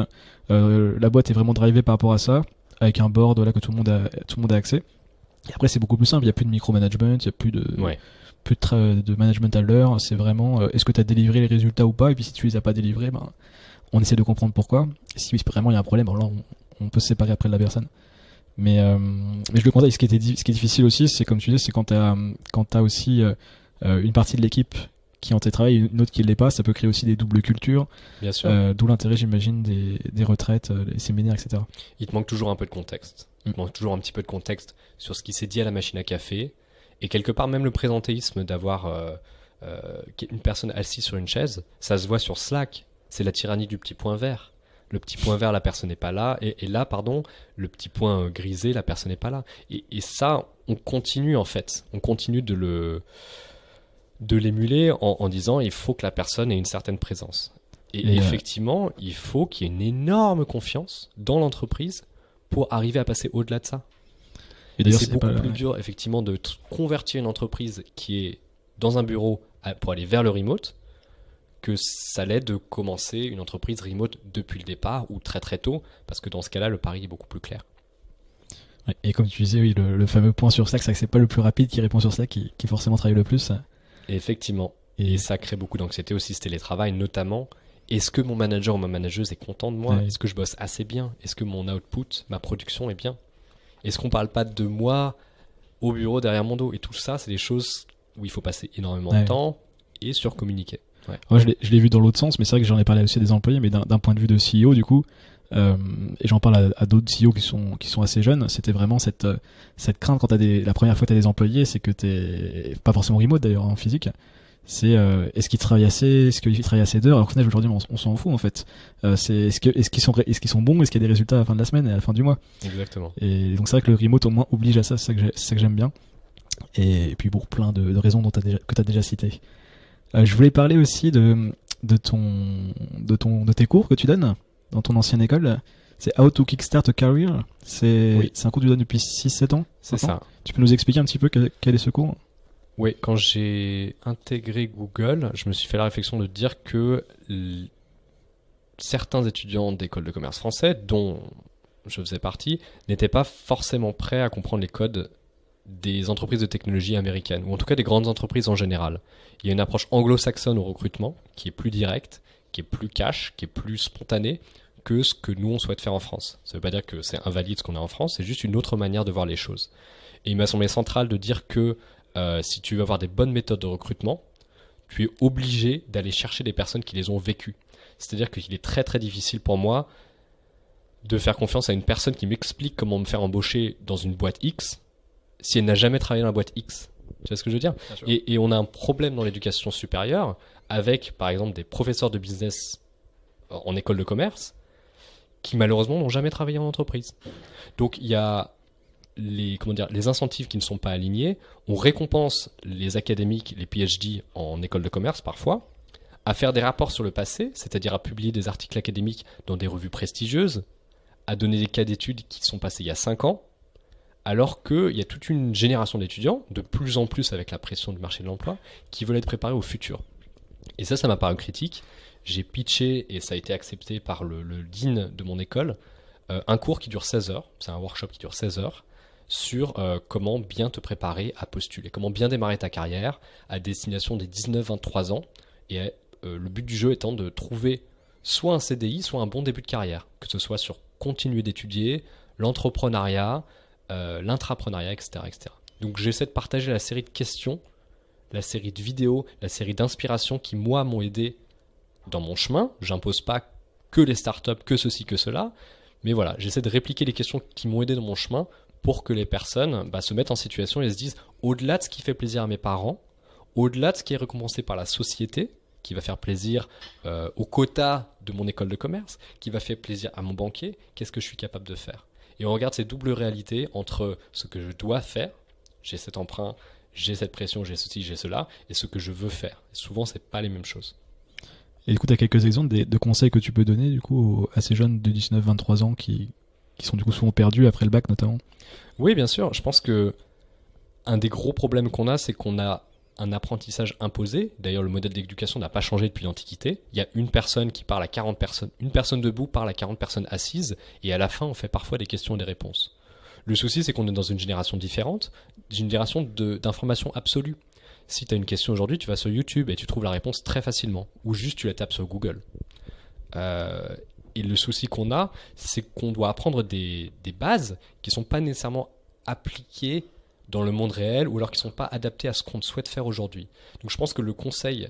euh, la boîte est vraiment drivée par rapport à ça avec un board là que tout le monde a tout le monde a accès et après c'est beaucoup plus simple il y a plus de micromanagement il y a plus de plus de, management à l'heure, c'est vraiment euh, est-ce que tu as délivré les résultats ou pas, et puis si tu les as pas délivrés, ben, on essaie de comprendre pourquoi. si vraiment il y a un problème, alors on, peut se séparer après de la personne. Mais, euh, je le conseille, ce qui, était, ce qui est difficile aussi, c'est comme tu dis, c'est quand tu as, as aussi euh, une partie de l'équipe qui est en télétravail et une autre qui ne l'est pas, ça peut créer aussi des doubles cultures. Bien D'où l'intérêt, j'imagine, des, des, retraites, des séminaires, etc. Il te manque toujours un peu de contexte. Il te mm. manque toujours un petit peu de contexte sur ce qui s'est dit à la machine à café, et quelque part, même le présentéisme d'avoir euh, euh, une personne assise sur une chaise, ça se voit sur Slack. C'est la tyrannie du petit point vert. Le petit point vert, la personne n'est pas là. Et, là, pardon, le petit point euh, grisé, la personne n'est pas là. Et, ça, on continue en fait. On continue de le de l'émuler en, disant il faut que la personne ait une certaine présence. Et effectivement, il faut qu'il y ait une énorme confiance dans l'entreprise pour arriver à passer au-delà de ça. Et, c'est beaucoup plus dur, effectivement, de convertir une entreprise qui est dans un bureau pour aller vers le remote que ça l'est de commencer une entreprise remote depuis le départ ou très très tôt, parce que dans ce cas-là, le pari est beaucoup plus clair. Et comme tu disais, oui, le, fameux point sur Slack, c'est pas le plus rapide qui répond sur ça, qui, forcément travaille le plus. Hein. effectivement. Et... ça crée beaucoup d'anxiété aussi, ce télétravail, notamment. Est-ce que mon manager ou ma manageuse est content de moi Est-ce que je bosse assez bien Est-ce que mon output, ma production est bien est-ce qu'on parle pas de moi au bureau derrière mon dos Et tout ça, c'est des choses où il faut passer énormément de temps et surcommuniquer. Ouais. Moi, je l'ai vu dans l'autre sens, mais c'est vrai que j'en ai parlé aussi à des employés, mais d'un point de vue de CEO, du coup, euh, et j'en parle à, d'autres CEO qui sont, qui sont assez jeunes, c'était vraiment cette, euh, cette crainte quand as des, la première fois que tu as des employés, c'est que tu pas forcément remote d'ailleurs en physique, c'est euh, est-ce qu'ils travaillent assez, est-ce qu'ils travaillent assez d'heures. Alors qu'au aujourd'hui, on, s'en fout en fait. Euh, c'est est-ce que est-ce qu'ils sont est-ce qu'ils sont bons, est-ce qu'il y a des résultats à la fin de la semaine et à la fin du mois. Exactement. Et donc c'est vrai que le remote au moins oblige à ça, c'est ça que j'aime bien. Et, puis pour plein de, raisons dont as que tu as déjà citées. Euh, je voulais parler aussi de de ton de ton de tes cours que tu donnes dans ton ancienne école. C'est How to Kickstart a Career. C'est c'est un cours que tu donnes depuis 6-7 ans. C'est ça. Tu peux nous expliquer un petit peu quel est ce cours oui, quand j'ai intégré Google, je me suis fait la réflexion de dire que certains étudiants d'école de commerce français, dont je faisais partie, n'étaient pas forcément prêts à comprendre les codes des entreprises de technologie américaines, ou en tout cas des grandes entreprises en général. Il y a une approche anglo-saxonne au recrutement qui est plus directe, qui est plus cash, qui est plus spontanée que ce que nous on souhaite faire en France. Ça ne veut pas dire que c'est invalide ce qu'on a en France, c'est juste une autre manière de voir les choses. Et il m'a semblé central de dire que euh, si tu veux avoir des bonnes méthodes de recrutement, tu es obligé d'aller chercher des personnes qui les ont vécues. C'est-à-dire qu'il est très très difficile pour moi de faire confiance à une personne qui m'explique comment me faire embaucher dans une boîte X si elle n'a jamais travaillé dans la boîte X. Tu vois ce que je veux dire et, et, on a un problème dans l'éducation supérieure avec, par exemple, des professeurs de business en école de commerce qui malheureusement n'ont jamais travaillé en entreprise. Donc il y a les, comment dire, les incentives qui ne sont pas alignés. On récompense les académiques, les PhD en école de commerce parfois, à faire des rapports sur le passé, c'est-à-dire à publier des articles académiques dans des revues prestigieuses, à donner des cas d'études qui sont passés il y a 5 ans, alors qu'il y a toute une génération d'étudiants, de plus en plus avec la pression du marché de l'emploi, qui veulent être préparés au futur. Et ça, ça m'a paru critique. J'ai pitché, et ça a été accepté par le, dean de mon école, euh, un cours qui dure 16 heures, c'est un workshop qui dure 16 heures, sur euh, comment bien te préparer à postuler, comment bien démarrer ta carrière à destination des 19-23 ans. Et euh, le but du jeu étant de trouver soit un CDI, soit un bon début de carrière, que ce soit sur continuer d'étudier, l'entrepreneuriat, euh, l'intrapreneuriat, etc., etc. Donc j'essaie de partager la série de questions, la série de vidéos, la série d'inspirations qui, moi, m'ont aidé dans mon chemin. J'impose pas que les startups, que ceci, que cela. Mais voilà, j'essaie de répliquer les questions qui m'ont aidé dans mon chemin pour que les personnes bah, se mettent en situation et se disent au-delà de ce qui fait plaisir à mes parents, au-delà de ce qui est récompensé par la société, qui va faire plaisir euh, au quota de mon école de commerce, qui va faire plaisir à mon banquier, qu'est-ce que je suis capable de faire Et on regarde ces doubles réalités entre ce que je dois faire, j'ai cet emprunt, j'ai cette pression, j'ai ceci, j'ai cela, et ce que je veux faire. Et souvent, n'est pas les mêmes choses. Et du coup, tu as quelques exemples de, conseils que tu peux donner du coup, à ces jeunes de 19-23 ans qui, qui sont du coup souvent perdus après le bac notamment. Oui, bien sûr. Je pense que un des gros problèmes qu'on a, c'est qu'on a un apprentissage imposé. D'ailleurs, le modèle d'éducation n'a pas changé depuis l'Antiquité. Il y a une personne qui parle à 40 personnes, une personne debout parle à 40 personnes assises, et à la fin, on fait parfois des questions et des réponses. Le souci, c'est qu'on est dans une génération différente, une génération d'informations absolue. Si tu as une question aujourd'hui, tu vas sur YouTube et tu trouves la réponse très facilement, ou juste tu la tapes sur Google. Euh, et le souci qu'on a, c'est qu'on doit apprendre des, bases qui ne sont pas nécessairement appliquées dans le monde réel ou alors qui ne sont pas adaptées à ce qu'on souhaite faire aujourd'hui. Donc je pense que le conseil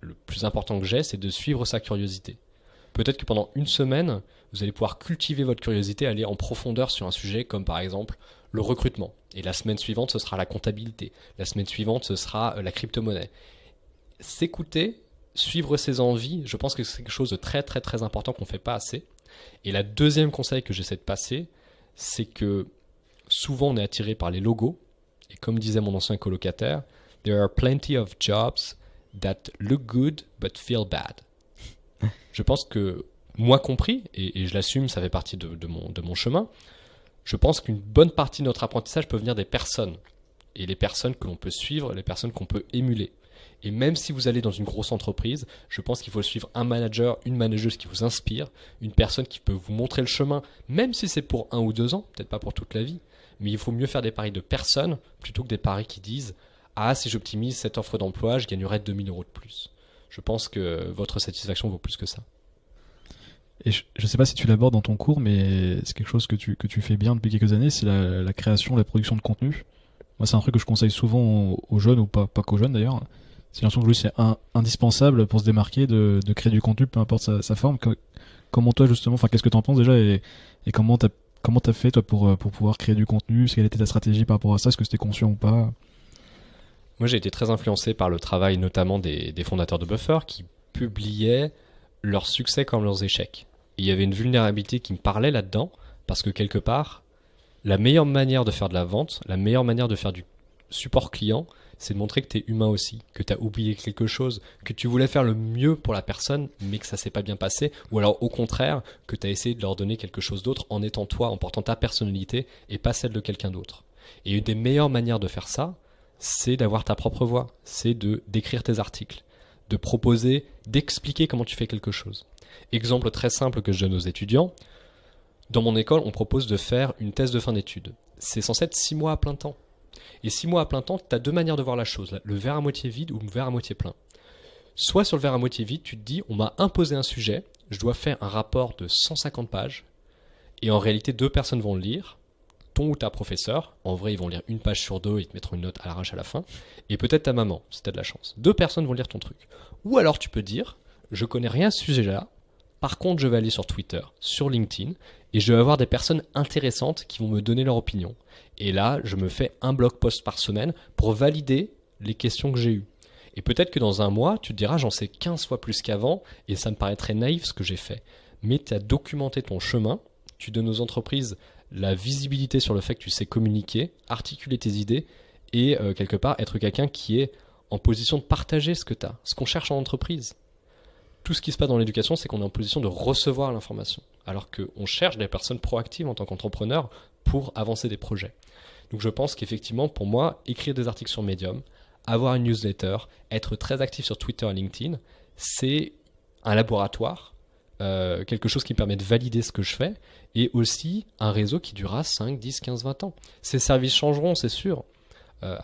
le plus important que j'ai, c'est de suivre sa curiosité. Peut-être que pendant une semaine, vous allez pouvoir cultiver votre curiosité, aller en profondeur sur un sujet comme par exemple le recrutement. Et la semaine suivante, ce sera la comptabilité. La semaine suivante, ce sera euh, la crypto-monnaie. S'écouter suivre ses envies, je pense que c'est quelque chose de très très très important qu'on ne fait pas assez. Et la deuxième conseil que j'essaie de passer, c'est que souvent on est attiré par les logos. Et comme disait mon ancien colocataire, There are plenty of jobs that look good but feel bad. je pense que, moi compris, et, je l'assume, ça fait partie de mon chemin, je pense qu'une bonne partie de notre apprentissage peut venir des personnes. Et les personnes que l'on peut suivre, les personnes qu'on peut émuler. Et même si vous allez dans une grosse entreprise, je pense qu'il faut suivre un manager, une manageuse qui vous inspire, une personne qui peut vous montrer le chemin, même si c'est pour un ou deux ans, peut-être pas pour toute la vie. Mais il faut mieux faire des paris de personnes plutôt que des paris qui disent Ah, si j'optimise cette offre d'emploi, je gagnerai 2000 euros de plus. Je pense que votre satisfaction vaut plus que ça. Et je ne sais pas si tu l'abordes dans ton cours, mais c'est quelque chose que tu, que tu fais bien depuis quelques années, c'est la, création, la production de contenu. Moi, c'est un truc que je conseille souvent aux jeunes, ou pas qu'aux jeunes d'ailleurs, c'est l'impression que c'est indispensable pour se démarquer de, de, créer du contenu, peu importe sa, forme. comment toi justement, enfin qu'est-ce que tu en penses déjà et, et comment tu as fait toi pour euh, pour pouvoir créer du contenu Quelle était ta stratégie par rapport à ça Est-ce que c'était conscient ou pas Moi j'ai été très influencé par le travail notamment des, des fondateurs de Buffer qui publiaient leurs succès comme leurs échecs. il y avait une vulnérabilité qui me parlait là-dedans parce que quelque part la meilleure manière de faire de la vente, la meilleure manière de faire du support client, c'est de montrer que tu es humain aussi, que tu as oublié quelque chose, que tu voulais faire le mieux pour la personne, mais que ça s'est pas bien passé, ou alors au contraire, que tu as essayé de leur donner quelque chose d'autre en étant toi, en portant ta personnalité et pas celle de quelqu'un d'autre. Et une des meilleures manières de faire ça, c'est d'avoir ta propre voix, c'est de d'écrire tes articles, de proposer, d'expliquer comment tu fais quelque chose. Exemple très simple que je donne aux étudiants. Dans mon école, on propose de faire une thèse de fin d'études. C'est censé être six mois à plein temps. Et six mois à plein temps, tu as deux manières de voir la chose, le verre à moitié vide ou le verre à moitié plein. Soit sur le verre à moitié vide, tu te dis, on m'a imposé un sujet, je dois faire un rapport de 150 pages, et en réalité, deux personnes vont le lire, ton ou ta professeur, en vrai, ils vont lire une page sur deux, ils te mettront une note à l'arrache à la fin, et peut-être ta maman, si t'as de la chance. Deux personnes vont lire ton truc. Ou alors tu peux dire, je connais rien ce sujet-là, par contre, je vais aller sur Twitter, sur LinkedIn, et je vais avoir des personnes intéressantes qui vont me donner leur opinion. Et là, je me fais un blog post par semaine pour valider les questions que j'ai eues. Et peut-être que dans un mois, tu te diras, j'en sais 15 fois plus qu'avant, et ça me paraîtrait naïf ce que j'ai fait. Mais tu as documenté ton chemin, tu donnes aux entreprises la visibilité sur le fait que tu sais communiquer, articuler tes idées, et euh, quelque part être quelqu'un qui est en position de partager ce que tu as, ce qu'on cherche en entreprise tout ce qui se passe dans l'éducation, c'est qu'on est en position de recevoir l'information, alors qu'on cherche des personnes proactives en tant qu'entrepreneur pour avancer des projets. Donc je pense qu'effectivement, pour moi, écrire des articles sur Medium, avoir une newsletter, être très actif sur Twitter et LinkedIn, c'est un laboratoire, euh, quelque chose qui me permet de valider ce que je fais, et aussi un réseau qui durera 5, 10, 15, 20 ans. Ces services changeront, c'est sûr. Euh,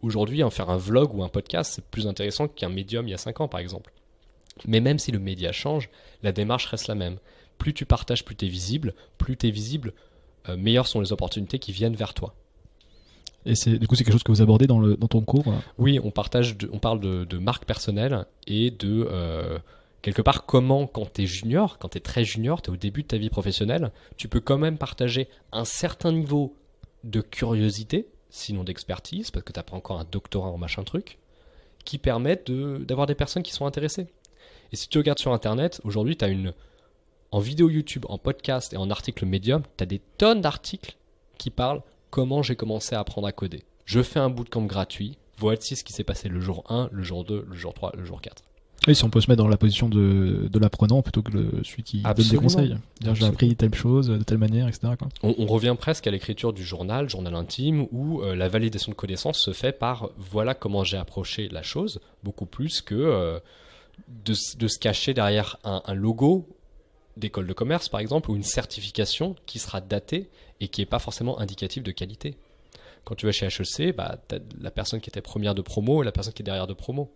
aujourd'hui, en faire un vlog ou un podcast, c'est plus intéressant qu'un Medium il y a 5 ans, par exemple. Mais même si le média change, la démarche reste la même. Plus tu partages, plus tu es visible, plus tu es visible, meilleurs meilleures sont les opportunités qui viennent vers toi. Et du coup c'est quelque chose que vous abordez dans, ton cours. Euh oui, on partage, on parle de, marque personnelle et de euh, quelque part comment quand tu es junior, quand tu es très junior, tu es au début de ta vie professionnelle, tu peux quand même partager un certain niveau de curiosité, sinon d'expertise, parce que tu pas encore un doctorat en machin truc, qui permet d'avoir des personnes qui sont intéressées. Et si tu regardes sur Internet, aujourd'hui, tu as une. En vidéo YouTube, en podcast et en article médium, tu as des tonnes d'articles qui parlent comment j'ai commencé à apprendre à coder. Je fais un bootcamp gratuit. Voici ce qui s'est passé le jour 1, le jour 2, le jour 3, le jour 4. Et si on peut se mettre dans la position de, l'apprenant plutôt que celui qui donne des conseils. J'ai appris telle chose de telle manière, etc. On, revient presque à l'écriture du journal, journal intime, où euh, la validation de connaissances se fait par voilà comment j'ai approché la chose, beaucoup plus que euh, de, se cacher derrière un, logo d'école de commerce, par exemple, ou une certification qui sera datée et qui n'est pas forcément indicative de qualité. Quand tu vas chez HEC, bah, as la personne qui était première de promo et la personne qui est derrière de promo.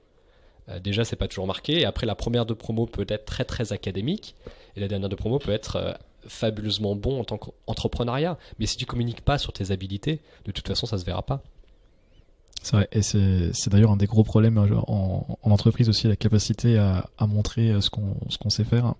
Euh, déjà, c'est pas toujours marqué. Et après, la première de promo peut être très très académique et la dernière de promo peut être euh, fabuleusement bon en tant qu'entrepreneuriat. Mais si tu communiques pas sur tes habilités, de toute façon, ça se verra pas. C'est vrai, et c'est d'ailleurs un des gros problèmes hein, en, entreprise aussi, la capacité à, montrer euh, ce qu'on sait faire.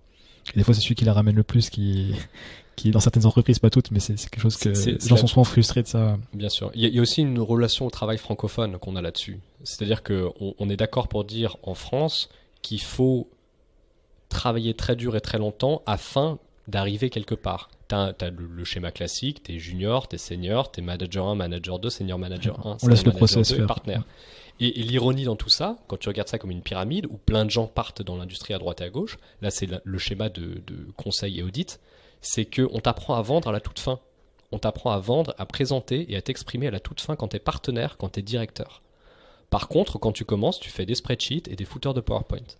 des fois, c'est celui qui la ramène le plus qui, qui dans certaines entreprises, pas toutes, mais c'est quelque chose que les gens sont souvent frustrés de ça. Bien sûr. Il y, a, aussi une relation au travail francophone qu'on a là-dessus. C'est-à-dire qu'on est d'accord pour dire en France qu'il faut travailler très dur et très longtemps afin d'arriver quelque part tu le, schéma classique, tu es junior, tu es senior, tu es manager 1, manager 2, senior manager 1, senior manager le process partenaire. Et, l'ironie dans tout ça, quand tu regardes ça comme une pyramide où plein de gens partent dans l'industrie à droite et à gauche, là c'est le schéma de, de, conseil et audit, c'est qu'on t'apprend à vendre à la toute fin. On t'apprend à vendre, à présenter et à t'exprimer à la toute fin quand tu es partenaire, quand tu es directeur. Par contre, quand tu commences, tu fais des spreadsheets et des footers de PowerPoint.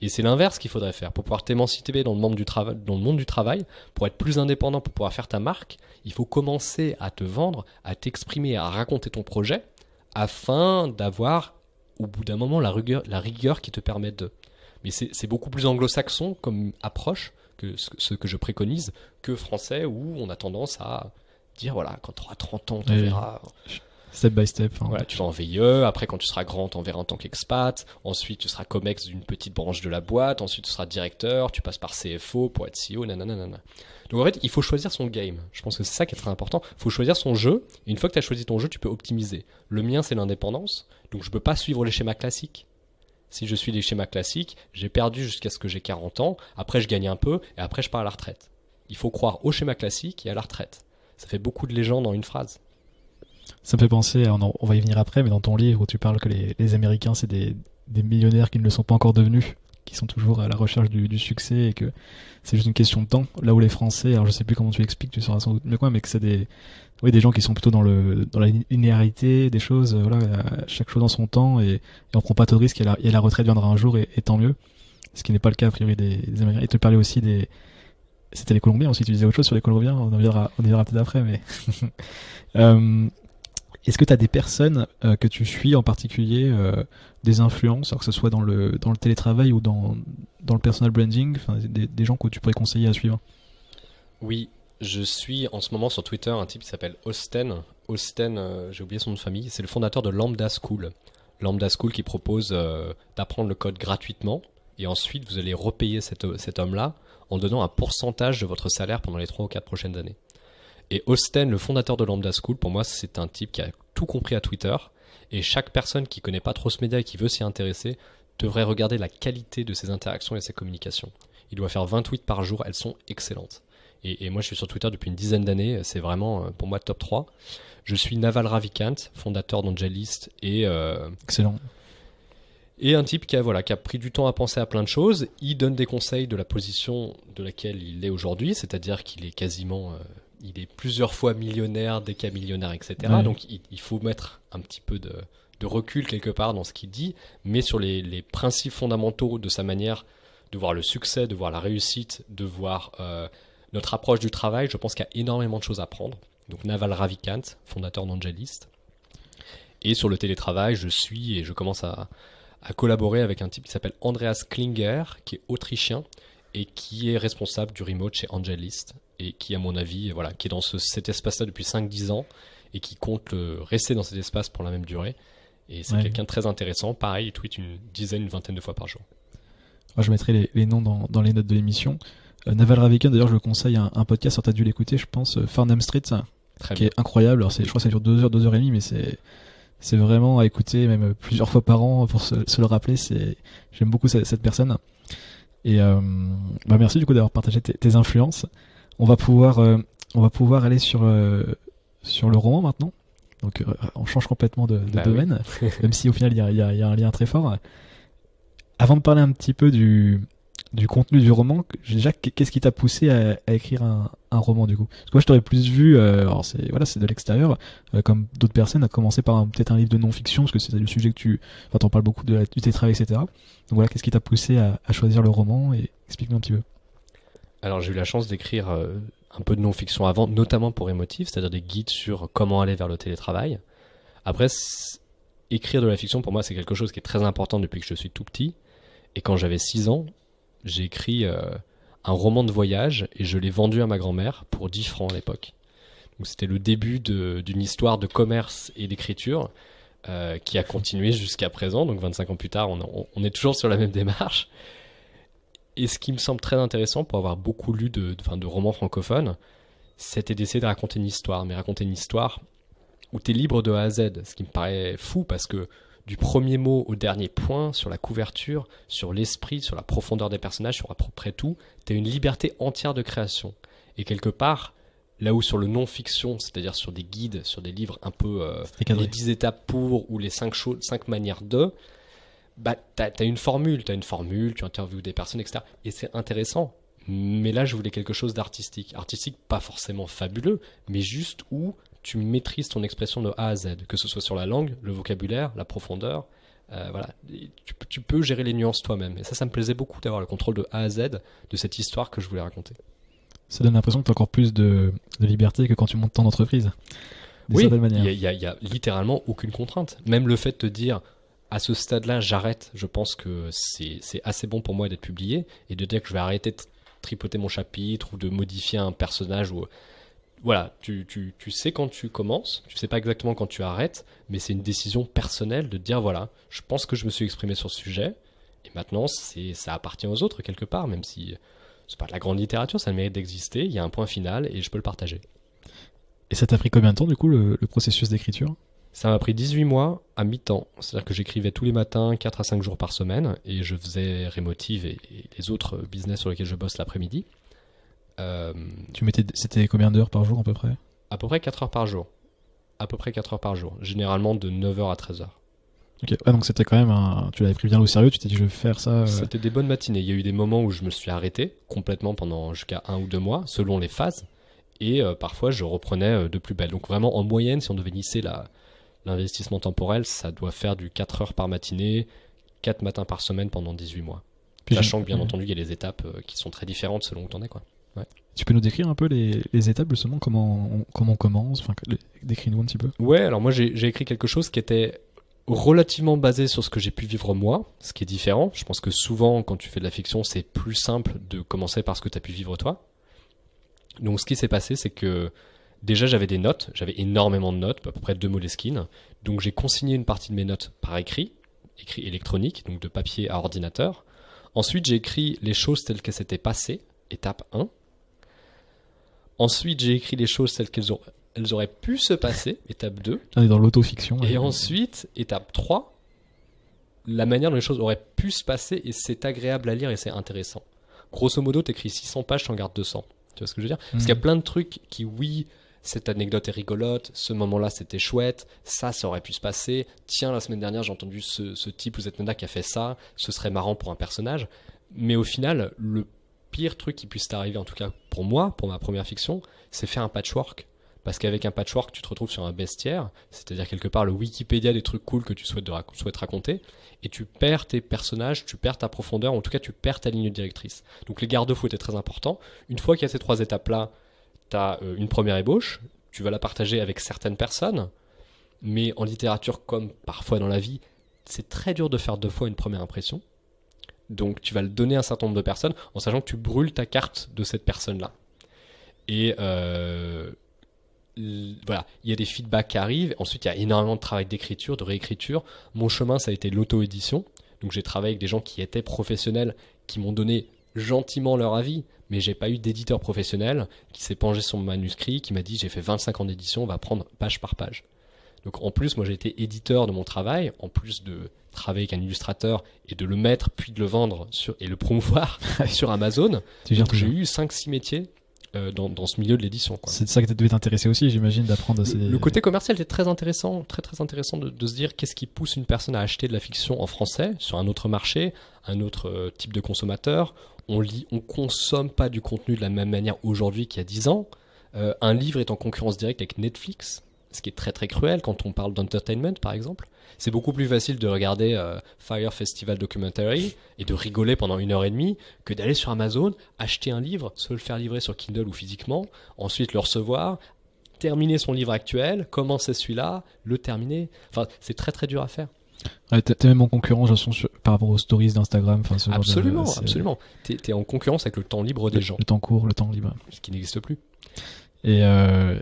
Et c'est l'inverse qu'il faudrait faire. Pour pouvoir t'émanciper dans, le monde du dans le monde du travail, pour être plus indépendant, pour pouvoir faire ta marque, il faut commencer à te vendre, à t'exprimer, à raconter ton projet, afin d'avoir, au bout d'un moment, la rigueur, la rigueur qui te permet de. Mais c'est beaucoup plus anglo-saxon comme approche que ce, ce, que je préconise que français, où on a tendance à dire voilà, quand on auras 30 ans, tu verras. Step by step. Hein. tu vas en VIE, après quand tu seras grand, tu en tant qu'expat, ensuite tu seras comex d'une petite branche de la boîte, ensuite tu seras directeur, tu passes par CFO pour être CEO, nanana. Donc en fait, il faut choisir son game. Je pense que c'est ça qui est très important. Il faut choisir son jeu. Et une fois que tu as choisi ton jeu, tu peux optimiser. Le mien, c'est l'indépendance. Donc je peux pas suivre les schémas classiques. Si je suis les schémas classiques, j'ai perdu jusqu'à ce que j'ai 40 ans, après je gagne un peu, et après je pars à la retraite. Il faut croire au schéma classique et à la retraite. Ça fait beaucoup de légende dans une phrase. Ça me fait penser, on, on, va y venir après, mais dans ton livre où tu parles que les, Américains, c'est des, millionnaires qui ne le sont pas encore devenus, qui sont toujours à la recherche du, succès et que c'est juste une question de temps. Là où les Français, alors je sais plus comment tu expliques, tu sauras sans doute mieux quoi, mais que c'est des, oui, des gens qui sont plutôt dans, le, dans la linéarité des choses, euh, voilà, chaque chose dans son temps et, on prend pas de risque et la, retraite viendra un jour et, tant mieux. Ce qui n'est pas le cas a priori des, Américains. Et tu parlais aussi des, c'était les Colombiens aussi, tu disais autre chose sur les Colombiens, on en viendra, on peut-être après, mais. Euh, est-ce que tu as des personnes euh, que tu suis en particulier, euh, des influences, que ce soit dans le, télétravail ou dans, le personal branding, des, gens que tu pourrais conseiller à suivre Oui, je suis en ce moment sur Twitter un type qui s'appelle austen Austen, euh, j'ai oublié son nom de famille, c'est le fondateur de Lambda School. Lambda School qui propose d'apprendre le code gratuitement et ensuite vous allez repayer cet, cet homme-là en donnant un pourcentage de votre salaire pendant les 3 ou 4 prochaines années. Et Austin, le fondateur de Lambda School, pour moi, c'est un type qui a tout compris à Twitter. Et chaque personne qui connaît pas trop ce média et qui veut s'y intéresser devrait regarder la qualité de ses interactions et ses communications. Il doit faire 20 tweets par jour, elles sont excellentes. Et, moi, je suis sur Twitter depuis une dizaine d'années, c'est vraiment euh, pour moi top 3. Je suis Naval Ravikant, fondateur d'Angelist et. Euh, Excellent. Et un type qui a, voilà, qui a pris du temps à penser à plein de choses. Il donne des conseils de la position de laquelle il est aujourd'hui, c'est-à-dire qu'il est quasiment. Euh, il est plusieurs fois millionnaire, des etc. Donc il, faut mettre un petit peu de, recul quelque part dans ce qu'il dit, mais sur les, principes fondamentaux de sa manière de voir le succès, de voir la réussite, de voir euh, notre approche du travail, je pense qu'il y a énormément de choses à prendre. Donc Naval Ravikant, fondateur d'Angelist. Et sur le télétravail, je suis et je commence à, à collaborer avec un type qui s'appelle Andreas Klinger, qui est autrichien et qui est responsable du remote chez Angelist et qui, à mon avis, voilà, qui est dans cet espace-là depuis 5-10 ans et qui compte rester dans cet espace pour la même durée. Et c'est quelqu'un de très intéressant. Pareil, il tweet une dizaine, une vingtaine de fois par jour. je mettrai les, noms dans, dans, les notes de l'émission. Euh, Naval Ravikant, d'ailleurs, je le conseille un, un podcast, tu as dû l'écouter, je pense, euh, Farnham Street, hein, qui est incroyable. Alors, je crois que ça dure 2 heures, 2 heures et demie, mais c'est, c'est vraiment à écouter, même euh, plusieurs fois par an, pour se, le rappeler. C'est, j'aime beaucoup cette, personne. Et bah merci du coup d'avoir partagé tes, tes influences. On va pouvoir, euh, on va pouvoir aller sur, euh, sur le roman maintenant. Donc euh, on change complètement de, de bah domaine, même si au final il y a, un lien très fort. Avant de parler un petit peu du, du contenu du roman, déjà qu'est-ce qui t'a poussé à, écrire un, roman du coup Parce que moi je t'aurais plus vu, alors c'est voilà, c'est de l'extérieur, comme d'autres personnes, à commencer par peut-être un livre de non-fiction, parce que c'est du sujet que tu, enfin t'en parles beaucoup de, du tétra, etc. Donc voilà, qu'est-ce qui t'a poussé à, à choisir le roman et explique-nous un petit peu. Alors j'ai eu la chance d'écrire euh, un peu de non-fiction avant, notamment pour émotif, c'est-à-dire des guides sur comment aller vers le télétravail. Après, écrire de la fiction, pour moi, c'est quelque chose qui est très important depuis que je suis tout petit. Et quand j'avais 6 ans, j'ai écrit euh, un roman de voyage et je l'ai vendu à ma grand-mère pour 10 francs à l'époque. Donc c'était le début d'une histoire de commerce et d'écriture euh, qui a continué jusqu'à présent. Donc 25 ans plus tard, on est toujours sur la même démarche. Et ce qui me semble très intéressant pour avoir beaucoup lu de, romans francophones, c'était d'essayer de raconter une histoire, mais raconter une histoire où tu es libre de A à Z, ce qui me paraît fou parce que du premier mot au dernier point, sur la couverture, sur l'esprit, sur la profondeur des personnages, sur à peu près tout, tu as une liberté entière de création. Et quelque part, là où sur le non-fiction, c'est-à-dire sur des guides, sur des livres un peu euh, les 10 étapes pour ou les 5 manières de, bah, tu as, une formule, tu une formule, tu interviews des personnes, etc. Et c'est intéressant. Mais là, je voulais quelque chose d'artistique. Artistique, pas forcément fabuleux, mais juste où tu maîtrises ton expression de A à Z, que ce soit sur la langue, le vocabulaire, la profondeur. Euh, voilà, tu, peux gérer les nuances toi-même. Et ça, ça me plaisait beaucoup d'avoir le contrôle de A à Z de cette histoire que je voulais raconter. Ça donne l'impression que tu as encore plus de, liberté que quand tu montes ton entreprise. Oui, il n'y a, littéralement aucune contrainte. Même le fait de te dire, à ce stade-là, j'arrête. Je pense que c'est assez bon pour moi d'être publié et de dire que je vais arrêter de tripoter mon chapitre ou de modifier un personnage ou voilà, tu, sais quand tu commences, tu ne sais pas exactement quand tu arrêtes, mais c'est une décision personnelle de dire voilà, je pense que je me suis exprimé sur ce sujet, et maintenant ça appartient aux autres quelque part, même si ce n'est pas de la grande littérature, ça mérite d'exister, il y a un point final et je peux le partager. Et ça t'a pris combien de temps du coup le processus d'écriture ça m'a pris 18 mois à mi-temps. C'est-à-dire que j'écrivais tous les matins 4 à 5 jours par semaine et je faisais Remotive et, les autres business sur lesquels je bosse l'après-midi. Euh, tu mettais, c'était combien d'heures par jour à peu près À peu près 4 heures par jour. À peu près 4 heures par jour. Généralement de 9h à 13h. Ok, ah, donc c'était quand même Tu l'avais pris bien au sérieux, tu t'es dit je vais faire ça. Euh. C'était des bonnes matinées. Il y a eu des moments où je me suis arrêté complètement pendant jusqu'à un ou deux mois, selon les phases. Et euh, parfois je reprenais de plus belle. Donc vraiment en moyenne, si on devait nisser la, L'investissement temporel, ça doit faire du 4 heures par matinée, 4 matins par semaine pendant 18 mois. Sachant que bien entendu, il y a les étapes euh, qui sont très différentes selon où tu en es. Quoi. Tu peux nous décrire un peu les, les étapes justement, comment on, comment commence enfin, Décris-nous un petit peu. Ouais, alors moi j'ai écrit quelque chose qui était relativement basé sur ce que j'ai pu vivre moi, ce qui est différent. Je pense que souvent quand tu fais de la fiction, c'est plus simple de commencer par ce que tu as pu vivre toi. Donc ce qui s'est passé, c'est que déjà j'avais des notes, j'avais énormément de notes, à peu près deux Moleskine. Donc j'ai consigné une partie de mes notes par écrit, écrit électronique, donc de papier à ordinateur. Ensuite j'ai écrit les choses telles qu'elles s'étaient passées, étape 1. Ensuite j'ai écrit les choses telles qu'elles auraient, pu se passer, étape 2. On est dans l'autofiction. Et ensuite, étape 3, la manière dont les choses auraient pu se passer et c'est agréable à lire et c'est intéressant. Grosso modo, t'écris 600 pages, en gardes 200. Tu vois ce que je veux dire Parce qu'il y a hmm. plein de trucs qui, oui, cette anecdote est rigolote, ce moment-là c'était chouette, ça ça aurait pu se passer, tiens la semaine dernière j'ai entendu ce, type ou cette nana qui a fait ça, ce serait marrant pour un personnage. Mais au final, le pire truc qui puisse t'arriver, en tout cas pour moi, pour ma première fiction, c'est faire un patchwork. Parce qu'avec un patchwork, tu te retrouves sur un bestiaire, c'est-à-dire quelque part le Wikipédia des trucs cool que tu souhaites, raconter, et tu perds tes personnages, tu perds ta profondeur, en tout cas tu perds ta ligne directrice. Donc les garde-fous étaient très importants. Une fois qu'il y a ces trois étapes-là, tu as euh, une première ébauche, tu vas la partager avec certaines personnes, mais en littérature comme parfois dans la vie, c'est très dur de faire deux fois une première impression. Donc tu vas le donner à un certain nombre de personnes en sachant que tu brûles ta carte de cette personne-là. Et euh, voilà, il y a des feedbacks qui arrivent. Ensuite, il y a énormément de travail d'écriture, de réécriture. Mon chemin, ça a été l'auto-édition. Donc j'ai travaillé avec des gens qui étaient professionnels, qui m'ont donné gentiment leur avis, mais j'ai pas eu d'éditeur professionnel qui s'est penché sur mon manuscrit, qui m'a dit j'ai fait 25 ans d'édition, on va prendre page par page. Donc en plus, moi j'ai été éditeur de mon travail, en plus de travailler avec un illustrateur et de le mettre puis de le vendre sur, et le promouvoir sur Amazon. j'ai eu 5-6 métiers euh, dans, ce milieu de l'édition. C'est ça que tu devais t'intéresser aussi, j'imagine, d'apprendre ces... Le côté commercial était très intéressant, très très intéressant de, de se dire qu'est-ce qui pousse une personne à acheter de la fiction en français sur un autre marché, un autre euh, type de consommateur on lit, on consomme pas du contenu de la même manière aujourd'hui qu'il y a 10 ans. Euh, un livre est en concurrence directe avec Netflix, ce qui est très très cruel quand on parle d'entertainment par exemple. C'est beaucoup plus facile de regarder euh, Fire Festival Documentary et de rigoler pendant une heure et demie que d'aller sur Amazon, acheter un livre, se le faire livrer sur Kindle ou physiquement, ensuite le recevoir, terminer son livre actuel, commencer celui-là, le terminer. Enfin, c'est très très dur à faire t'es même en concurrence par rapport aux stories d'Instagram. Absolument, absolument. T'es en concurrence avec le temps libre des gens. Le temps court, le temps libre. Ce qui n'existe plus. Et, euh,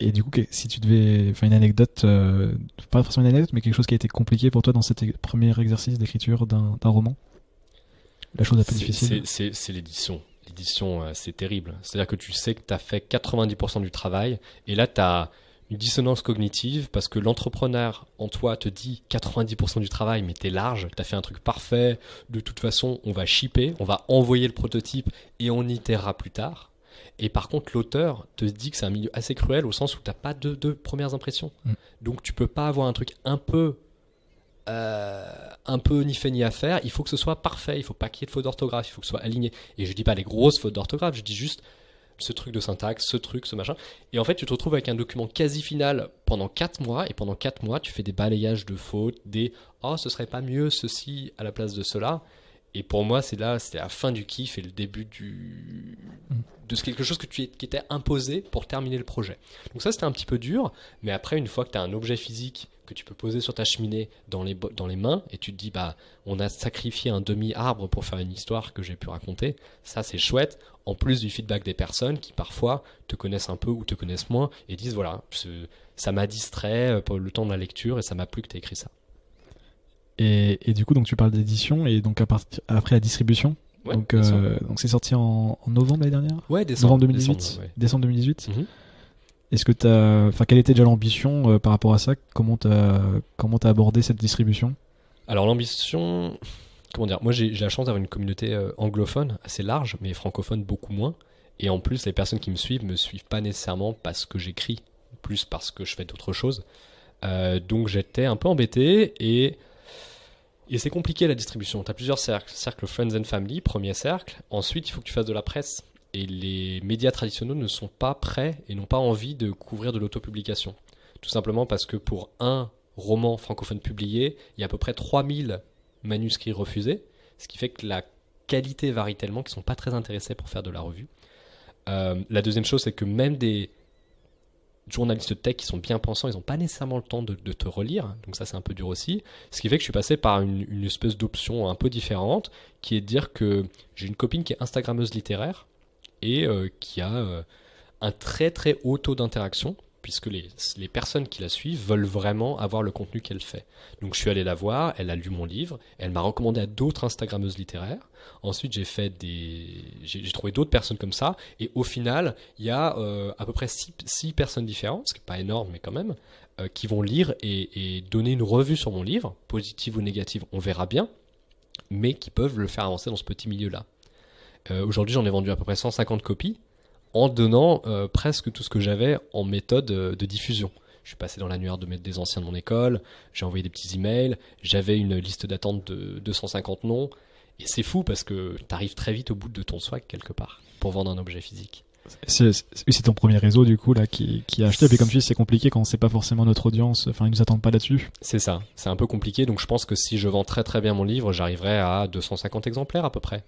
et du coup, si tu devais, enfin une anecdote, euh, pas forcément une anecdote, mais quelque chose qui a été compliqué pour toi dans cet premier exercice d'écriture d'un roman, la chose la plus difficile. C'est l'édition. L'édition, euh, c'est terrible. C'est-à-dire que tu sais que t'as fait 90% du travail, et là t'as une dissonance cognitive parce que l'entrepreneur en toi te dit 90% du travail, mais t'es large, t'as fait un truc parfait, de toute façon, on va shipper, on va envoyer le prototype et on itérera plus tard. Et par contre, l'auteur te dit que c'est un milieu assez cruel au sens où t'as pas de, de premières impressions. Mm. Donc tu peux pas avoir un truc un peu euh, un peu ni fait ni à faire. Il faut que ce soit parfait. Il faut pas qu'il y ait de fautes d'orthographe. Il faut que ce soit aligné. Et je dis pas les grosses fautes d'orthographe. Je dis juste ce truc de syntaxe, ce truc, ce machin. Et en fait, tu te retrouves avec un document quasi final pendant 4 mois, et pendant 4 mois, tu fais des balayages de fautes, des oh, ce serait pas mieux ceci à la place de cela. Et pour moi, c'est là, c'était la fin du kiff et le début du... de quelque chose que tu, qui était imposé pour terminer le projet. Donc ça, c'était un petit peu dur, mais après, une fois que tu as un objet physique que tu peux poser sur ta cheminée dans les, dans les mains et tu te dis bah on a sacrifié un demi-arbre pour faire une histoire que j'ai pu raconter, ça c'est chouette, en plus du feedback des personnes qui parfois te connaissent un peu ou te connaissent moins et disent voilà, ça m'a distrait euh, pour le temps de la lecture et ça m'a plu que tu as écrit ça. Et, du coup donc tu parles d'édition et donc après la distribution donc euh, donc c'est sorti en, novembre l'année dernière ouais décembre 2018 décembre, 2018 est-ce que as... enfin, quelle était déjà l'ambition euh, par rapport à ça Comment t'as, comment abordé cette distribution Alors l'ambition, comment dire Moi, j'ai, la chance d'avoir une communauté euh, anglophone assez large, mais francophone beaucoup moins. Et en plus, les personnes qui me suivent me suivent pas nécessairement parce que j'écris, plus parce que je fais d'autres choses. Euh, donc j'étais un peu embêté et et c'est compliqué la distribution. Tu as plusieurs cercles. Cercle Friends and Family, premier cercle. Ensuite, il faut que tu fasses de la presse et les médias traditionnels ne sont pas prêts et n'ont pas envie de couvrir de l'autopublication. Tout simplement parce que pour un roman francophone publié, il y a à peu près 3000 manuscrits refusés, ce qui fait que la qualité varie tellement qu'ils ne sont pas très intéressés pour faire de la revue. Euh, la deuxième chose, c'est que même des journalistes tech qui sont bien pensants, ils n'ont pas nécessairement le temps de, te relire, donc ça c'est un peu dur aussi. Ce qui fait que je suis passé par une, une espèce d'option un peu différente, qui est de dire que j'ai une copine qui est Instagrammeuse littéraire, et euh, qui a euh, un très très haut taux d'interaction puisque les, personnes qui la suivent veulent vraiment avoir le contenu qu'elle fait. Donc je suis allé la voir, elle a lu mon livre, elle m'a recommandé à d'autres Instagrammeuses littéraires. Ensuite j'ai fait des, j'ai trouvé d'autres personnes comme ça, et au final il y a euh, à peu près 6 personnes différentes, ce qui n'est pas énorme mais quand même, qui vont lire et, et donner une revue sur mon livre, positive ou négative, on verra bien, mais qui peuvent le faire avancer dans ce petit milieu là. Euh, aujourd'hui, j'en ai vendu à peu près 150 copies en donnant euh, presque tout ce que j'avais en méthode euh, de diffusion. Je suis passé dans l'annuaire de mettre des anciens de mon école, j'ai envoyé des petits emails, j'avais une liste d'attente de 250 noms. Et c'est fou parce que tu arrives très vite au bout de ton swag quelque part pour vendre un objet physique. C'est ton premier réseau du coup là qui, qui a acheté. Et comme tu dis, c'est compliqué quand sait pas forcément notre audience. Enfin, ils nous attendent pas là-dessus. C'est ça. C'est un peu compliqué. Donc je pense que si je vends très très bien mon livre, j'arriverai à 250 exemplaires à peu près.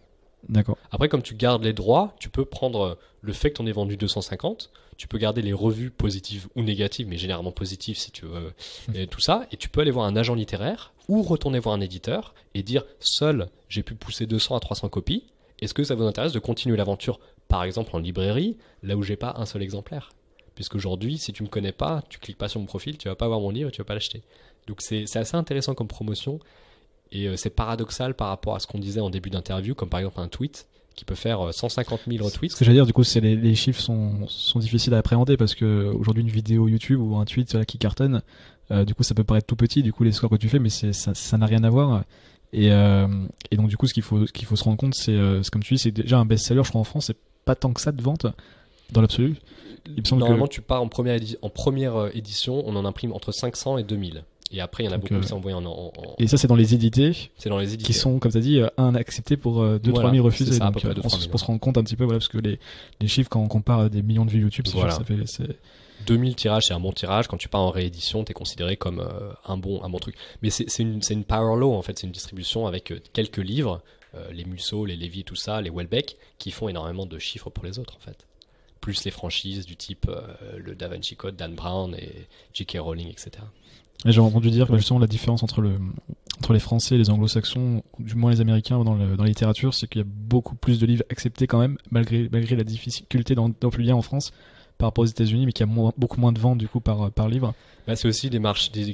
D'accord. Après, comme tu gardes les droits, tu peux prendre euh, le fait que en aies vendu 250, tu peux garder les revues positives ou négatives, mais généralement positives si tu veux, mmh. et tout ça, et tu peux aller voir un agent littéraire ou retourner voir un éditeur et dire seul, j'ai pu pousser 200 à 300 copies. Est-ce que ça vous intéresse de continuer l'aventure, par exemple en librairie, là où j'ai pas un seul exemplaire Puisqu'aujourd'hui, si tu me connais pas, tu cliques pas sur mon profil, tu vas pas voir mon livre, tu vas pas l'acheter. Donc c'est assez intéressant comme promotion et euh, c'est paradoxal par rapport à ce qu'on disait en début d'interview, comme par exemple un tweet qui peut faire 150 euh, 000 retweets. Ce que j'allais dire, du coup, c'est les, les, chiffres sont, difficiles à appréhender parce que aujourd'hui, une vidéo YouTube ou un tweet là, euh, qui cartonne, du coup, ça peut paraître tout petit, du coup, les scores que tu fais, mais ça n'a rien à voir. Et, donc, du coup, ce qu'il faut, qu'il faut se rendre compte, c'est comme tu dis, c'est déjà un best-seller, je crois, en France, c'est pas tant que ça de vente dans l'absolu. Normalement, tu pars en première, en première édition, on en imprime entre 500 et 2000. Et après, il y en a beaucoup qui euh, sont en, Et ça, c'est dans les édités. C'est dans les édités. Qui sont, comme tu as dit, euh, un accepté pour 2-3 euh, mille 000 refusés. Ça, se rend compte un petit peu, voilà, parce que les, chiffres, quand on compare des millions de vues YouTube, voilà. sûr, ça fait. 2000 tirages, c'est un bon tirage. Quand tu pars en réédition, tu es considéré comme un, bon, un bon truc. Mais c'est une, une power law, en fait. C'est une distribution avec quelques livres, les Musso, les Lévy, tout ça, les Welbeck, qui font énormément de chiffres pour les autres, en fait. Plus les franchises du type le Da Vinci Code, Dan Brown et J.K. Rowling, etc j'ai entendu dire que justement la différence entre le entre les Français et les Anglo-Saxons, du moins les Américains dans, la littérature, c'est qu'il y a beaucoup plus de livres acceptés quand même, malgré malgré la difficulté d'en publier en France par rapport aux États-Unis, mais qu'il y a beaucoup moins de ventes du coup par par livre. Bah, c'est aussi des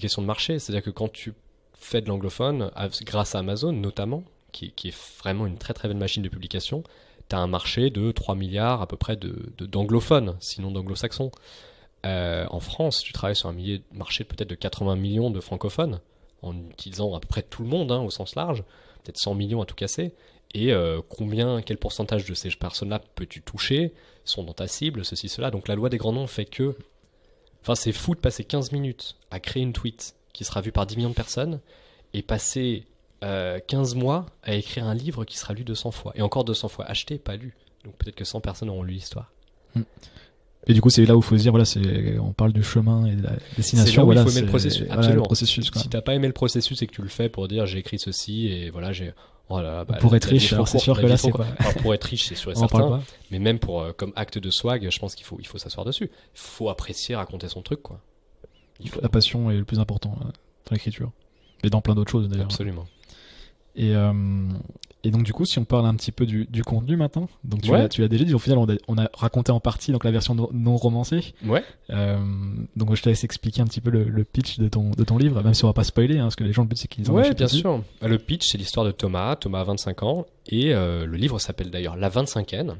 questions de marché, c'est-à-dire que quand tu fais de l'anglophone, grâce à Amazon notamment, qui, est vraiment une très très belle machine de publication, tu as un marché de 3 milliards à peu près d'anglophones, de, sinon d'anglo-saxons. Euh, en France, tu travailles sur un millier, marché peut-être de 80 millions de francophones, en utilisant à peu près tout le monde hein, au sens large, peut-être 100 millions à tout casser. Et euh, combien, quel pourcentage de ces personnes-là peux-tu toucher Sont dans ta cible, ceci, cela. Donc la loi des grands noms fait que. Enfin, c'est fou de passer 15 minutes à créer une tweet qui sera vue par 10 millions de personnes et passer 15 euh, mois à écrire un livre qui sera lu 200 fois. Et encore 200 fois acheté, pas lu. Donc peut-être que 100 personnes auront lu l'histoire. Hmm. Et du coup, c'est là où il faut se dire, voilà, c'est, on parle du chemin et de la destination. Là où il faut aimer le processus. Voilà, Le t'as pas aimé le processus et que tu le fais pour dire, j'ai écrit ceci et voilà, j'ai, bah, pour, être riche, pour c'est sûr que là, c'est pas. pour être riche, c'est sûr et certain. Mais même pour, euh, comme acte de swag, je pense qu'il faut, il faut s'asseoir dessus. Il faut apprécier, raconter son truc, quoi. La passion est le plus important hein, dans l'écriture. Mais dans plein d'autres choses, d'ailleurs. Absolument. Et, euh, et donc, du coup, si on parle un petit peu du, contenu maintenant, donc tu as l'as déjà dit, au final, on a, on a, raconté en partie donc, la version non romancée. Ouais. Euh, donc, je te laisse expliquer un petit peu le, pitch de ton, livre, même si on va pas spoiler, hein, parce que les gens, le but, c'est qu'ils en Ouais, bien sûr. Bah, le pitch, c'est l'histoire de Thomas. Thomas a 25 ans, et euh, le livre s'appelle d'ailleurs La 25e,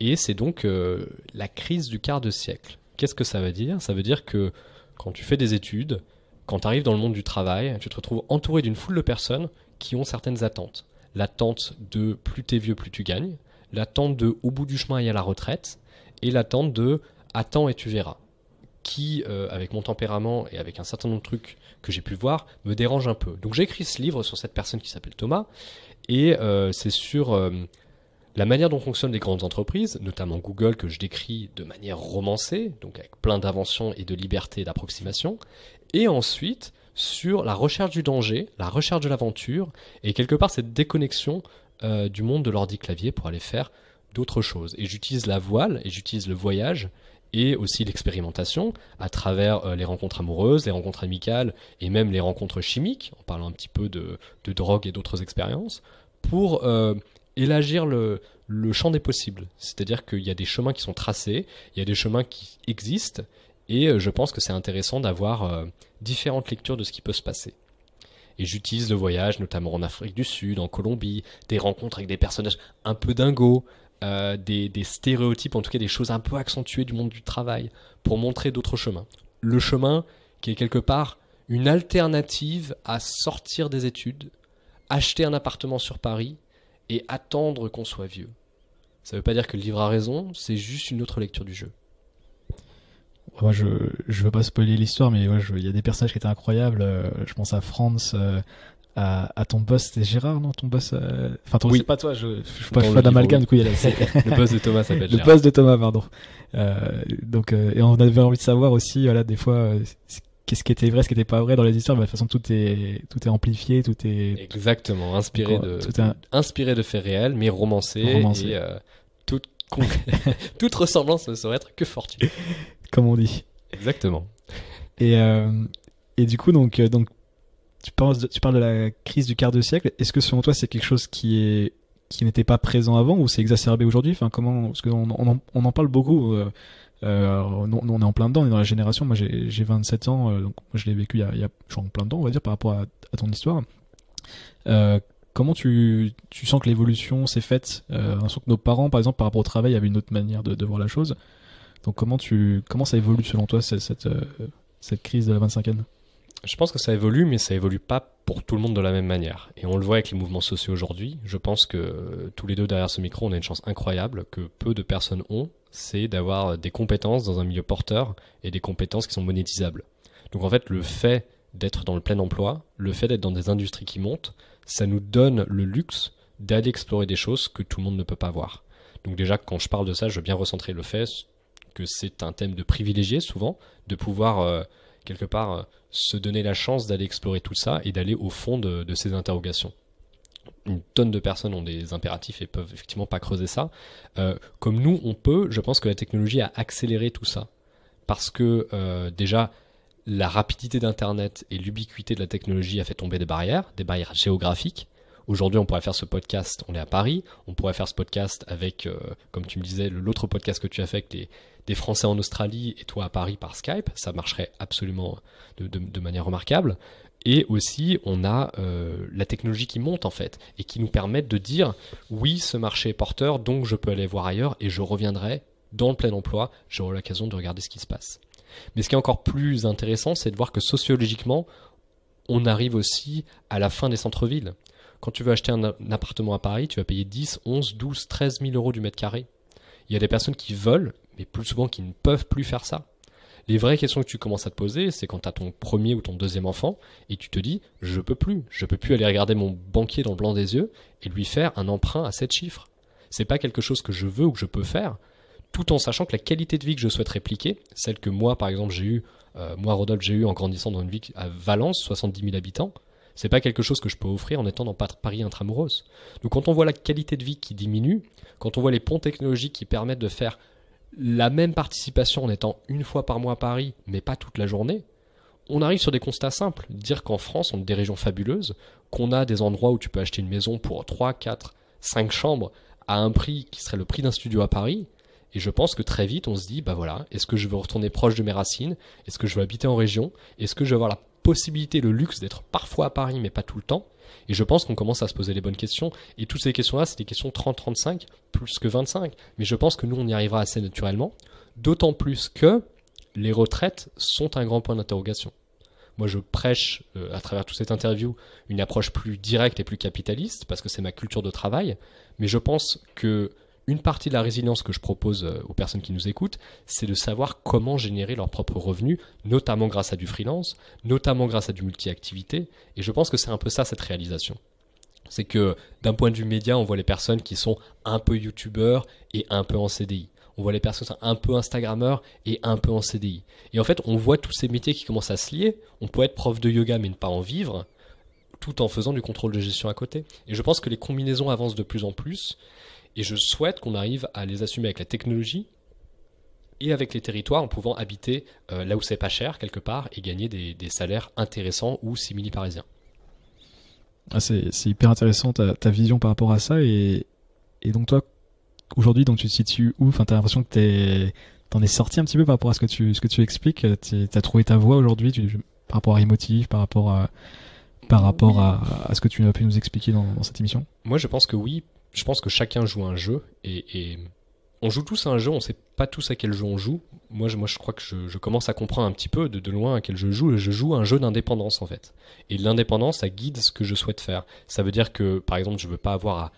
et c'est donc euh, la crise du quart de siècle. Qu'est-ce que ça veut dire Ça veut dire que quand tu fais des études, quand tu arrives dans le monde du travail, tu te retrouves entouré d'une foule de personnes qui ont certaines attentes l'attente de plus t'es vieux, plus tu gagnes, l'attente de au bout du chemin, il y a la retraite, et l'attente de attends et tu verras. Qui, euh, avec mon tempérament et avec un certain nombre de trucs que j'ai pu voir, me dérange un peu. Donc j'ai écrit ce livre sur cette personne qui s'appelle Thomas, et euh, c'est sur euh, la manière dont fonctionnent les grandes entreprises, notamment Google, que je décris de manière romancée, donc avec plein d'inventions et de liberté d'approximation, et ensuite sur la recherche du danger, la recherche de l'aventure, et quelque part cette déconnexion euh, du monde de l'ordi clavier pour aller faire d'autres choses. Et j'utilise la voile, et j'utilise le voyage, et aussi l'expérimentation à travers euh, les rencontres amoureuses, les rencontres amicales, et même les rencontres chimiques, en parlant un petit peu de, de drogue et d'autres expériences, pour euh, élargir le champ des possibles. C'est-à-dire qu'il y a des chemins qui sont tracés, il y a des chemins qui existent, et je pense que c'est intéressant d'avoir différentes lectures de ce qui peut se passer. Et j'utilise le voyage, notamment en Afrique du Sud, en Colombie, des rencontres avec des personnages un peu dingos, euh, des, stéréotypes, en tout cas des choses un peu accentuées du monde du travail, pour montrer d'autres chemins. Le chemin qui est quelque part une alternative à sortir des études, acheter un appartement sur Paris et attendre qu'on soit vieux. Ça ne veut pas dire que le livre a raison, c'est juste une autre lecture du jeu moi je veux pas spoiler l'histoire mais il y a des personnages qui étaient incroyables euh, je pense à France euh, à, ton boss c'était Gérard non ton boss euh, enfin ton oui. pas toi je je suis pas fan du coup il y a le boss de Thomas s'appelle le boss de Thomas pardon donc et on avait envie de savoir aussi voilà des fois qu'est-ce qui était vrai, ce qui n'était pas vrai dans les histoires. de toute façon, tout est, tout est amplifié, tout est. Exactement, inspiré, de, tout inspiré de faits réels, mais romancé. Et, toute, toute ressemblance ne saurait être que fortuite. comme on dit. Exactement. Et, euh, et du coup, donc, euh, donc tu, penses tu parles de la crise du quart de siècle. Est-ce que selon toi, c'est quelque chose qui est qui n'était pas présent avant ou c'est exacerbé aujourd'hui Enfin, comment Parce qu'on on, on en, parle beaucoup. Euh, on est en plein dedans, on est dans la génération. Moi, j'ai 27 ans, donc je l'ai vécu il y, a, il y a, plein dedans, on va dire, par rapport à, ton histoire. comment tu, tu sens que l'évolution s'est faite euh, que nos parents, par exemple, par rapport au travail, avaient une autre manière de voir la chose donc comment tu comment ça évolue selon toi cette cette, euh, crise de la 25e je pense que ça évolue, mais ça évolue pas pour tout le monde de la même manière. Et on le voit avec les mouvements sociaux aujourd'hui. Je pense que euh, tous les deux derrière ce micro, on a une chance incroyable que peu de personnes ont, c'est d'avoir euh, des compétences dans un milieu porteur et des compétences qui sont monétisables. Donc en fait, le fait d'être dans le plein emploi, le fait d'être dans des industries qui montent, ça nous donne le luxe d'aller explorer des choses que tout le monde ne peut pas voir. Donc déjà, quand je parle de ça, je veux bien recentrer le fait que c'est un thème de privilégié souvent, de pouvoir euh, quelque part euh, se donner la chance d'aller explorer tout ça et d'aller au fond de, ces interrogations. Une tonne de personnes ont des impératifs et peuvent effectivement pas creuser ça. Euh, comme nous, on peut, je pense que la technologie a accéléré tout ça. Parce que déjà, la rapidité d'Internet et l'ubiquité de la technologie a fait tomber des barrières, des barrières géographiques, Aujourd'hui, on pourrait faire ce podcast, on est à Paris, on pourrait faire ce podcast avec, euh, comme tu me disais, l'autre podcast que tu as fait avec des Français en Australie et toi à Paris par Skype, ça marcherait absolument de, manière remarquable. Et aussi, on a euh, la technologie qui monte en fait et qui nous permet de dire oui, ce marché est porteur, donc je peux aller voir ailleurs et je reviendrai dans le plein emploi, j'aurai l'occasion de regarder ce qui se passe. Mais ce qui est encore plus intéressant, c'est de voir que sociologiquement, on arrive aussi à la fin des centres-villes. Quand tu veux acheter un, appartement à Paris, tu vas payer 10, 11, 12, 13 000 euros du mètre carré. Il y a des personnes qui veulent, mais plus souvent qui ne peuvent plus faire ça. Les vraies questions que tu commences à te poser, c'est quand tu as ton premier ou ton deuxième enfant et tu te dis je peux plus, je peux plus aller regarder mon banquier dans le blanc des yeux et lui faire un emprunt à 7 chiffres. C'est pas quelque chose que je veux ou que je peux faire, tout en sachant que la qualité de vie que je souhaite répliquer, celle que moi par exemple j'ai eue euh, moi Rodolphe j'ai eue en grandissant dans une ville à Valence, 70 000 habitants, c'est pas quelque chose que je peux offrir en étant dans Paris intramuros. Donc quand on voit la qualité de vie qui diminue, quand on voit les ponts technologiques qui permettent de faire la même participation en étant une fois par mois à Paris, mais pas toute la journée, on arrive sur des constats simples. Dire qu'en France, on a des régions fabuleuses, qu'on a des endroits où tu peux acheter une maison pour 3, 4, 5 chambres à un prix qui serait le prix d'un studio à Paris. Et je pense que très vite, on se dit, bah voilà, est-ce que je veux retourner proche de mes racines Est-ce que je veux habiter en région Est-ce que je veux avoir la possibilité, le luxe d'être parfois à Paris, mais pas tout le temps. Et je pense qu'on commence à se poser les bonnes questions. Et toutes ces questions-là, c'est des questions 30-35, plus que 25. Mais je pense que nous, on y arrivera assez naturellement. D'autant plus que les retraites sont un grand point d'interrogation. Moi, je prêche, euh, à travers toute cette interview, une approche plus directe et plus capitaliste, parce que c'est ma culture de travail. Mais je pense que une partie de la résilience que je propose euh, aux personnes qui nous écoutent, c'est de savoir comment générer leurs propres revenus, notamment grâce à du freelance, notamment grâce à du multi-activité. Et je pense que c'est un peu ça cette réalisation. C'est que d'un point de vue média, on voit les personnes qui sont un peu youtubeurs et un peu en CDI. On voit les personnes qui sont un peu instagrammeurs et un peu en CDI. Et en fait, on voit tous ces métiers qui commencent à se lier. On peut être prof de yoga mais ne pas en vivre tout en faisant du contrôle de gestion à côté. Et je pense que les combinaisons avancent de plus en plus. Et je souhaite qu'on arrive à les assumer avec la technologie et avec les territoires en pouvant habiter euh, là où c'est pas cher quelque part et gagner des, salaires intéressants ou simili-parisiens. Ah, c'est hyper intéressant ta, vision par rapport à ça. Et, donc toi, aujourd'hui, donc tu te situes où Enfin, as l'impression que tu t'en es sorti un petit peu par rapport à ce que tu ce que tu expliques. T'as trouvé ta voie aujourd'hui par rapport à Emotive, par rapport à par rapport à, ce que tu as pu nous expliquer dans cette émission Moi, je pense que oui, je pense que chacun joue un jeu et, on joue tous à un jeu, on ne sait pas tous à quel jeu on joue. Moi, je, crois que je, commence à comprendre un petit peu de, loin à quel jeu je joue. Je joue un jeu d'indépendance en fait. Et l'indépendance, ça guide ce que je souhaite faire. Ça veut dire que, par exemple, je ne veux pas avoir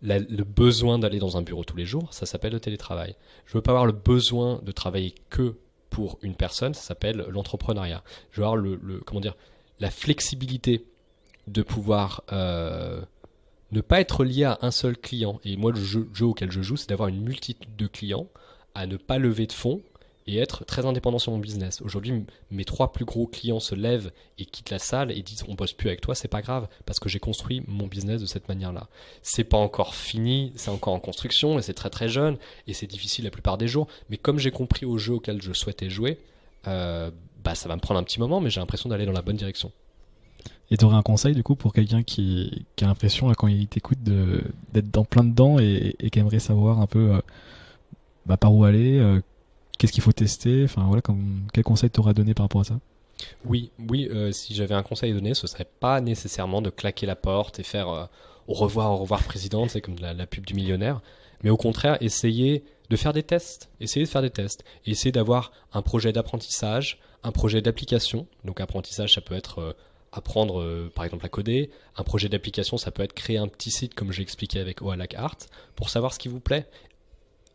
le besoin d'aller dans un bureau tous les jours, ça s'appelle le télétravail. Je veux pas avoir le besoin de travailler que pour une personne, ça s'appelle l'entrepreneuriat. Je veux avoir la flexibilité de pouvoir euh, ne pas être lié à un seul client. Et moi, le jeu, auquel je joue, c'est d'avoir une multitude de clients, à ne pas lever de fonds et être très indépendant sur mon business. Aujourd'hui, mes trois plus gros clients se lèvent et quittent la salle et disent on bosse plus avec toi, c'est pas grave parce que j'ai construit mon business de cette manière-là. C'est pas encore fini, c'est encore en construction et c'est très très jeune et c'est difficile la plupart des jours. Mais comme j'ai compris au jeu auquel je souhaitais jouer, euh, bah ça va me prendre un petit moment, mais j'ai l'impression d'aller dans la bonne direction. Et tu aurais un conseil du coup pour quelqu'un qui, a l'impression quand il t'écoute d'être dans plein dedans et, et qui aimerait savoir un peu euh, bah, par où aller, euh, qu'est-ce qu'il faut tester, enfin voilà, comme, quel conseil tu aurais donné par rapport à ça Oui, oui, euh, si j'avais un conseil à donner, ce serait pas nécessairement de claquer la porte et faire au revoir, au revoir président, c'est comme la, la, pub du millionnaire, mais au contraire essayer de faire des tests, essayer de faire des tests, essayer d'avoir un projet d'apprentissage, un projet d'application. Donc apprentissage, ça peut être apprendre euh, par exemple à coder. Un projet d'application, ça peut être créer un petit site comme j'ai expliqué avec Oalac Art pour savoir ce qui vous plaît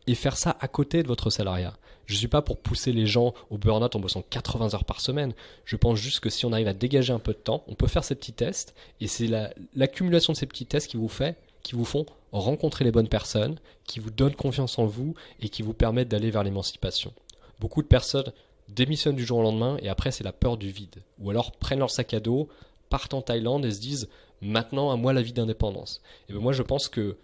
et faire ça à côté de votre salariat. Je ne suis pas pour pousser les gens au burn-out en bossant 80 heures par semaine. Je pense juste que si on arrive à dégager un peu de temps, on peut faire ces petits tests et c'est l'accumulation de ces petits tests qui vous fait qui vous font rencontrer les bonnes personnes, qui vous donnent confiance en vous et qui vous permettent d'aller vers l'émancipation. Beaucoup de personnes démissionnent du jour au lendemain et après c'est la peur du vide. Ou alors prennent leur sac à dos, partent en Thaïlande et se disent maintenant à moi la vie d'indépendance. Et ben moi je pense que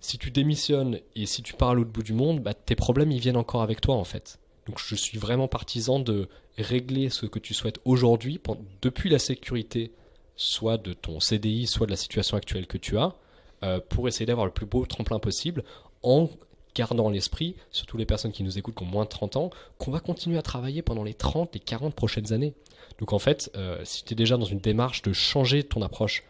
si tu démissionnes et si tu pars à l'autre bout du monde, bah, tes problèmes ils viennent encore avec toi en fait. Donc je suis vraiment partisan de régler ce que tu souhaites aujourd'hui depuis la sécurité, soit de ton CDI, soit de la situation actuelle que tu as, euh, pour essayer d'avoir le plus beau tremplin possible en gardant l'esprit, surtout les personnes qui nous écoutent qui ont moins de 30 ans, qu'on va continuer à travailler pendant les 30, et 40 prochaines années. Donc en fait, euh, si tu es déjà dans une démarche de changer ton approche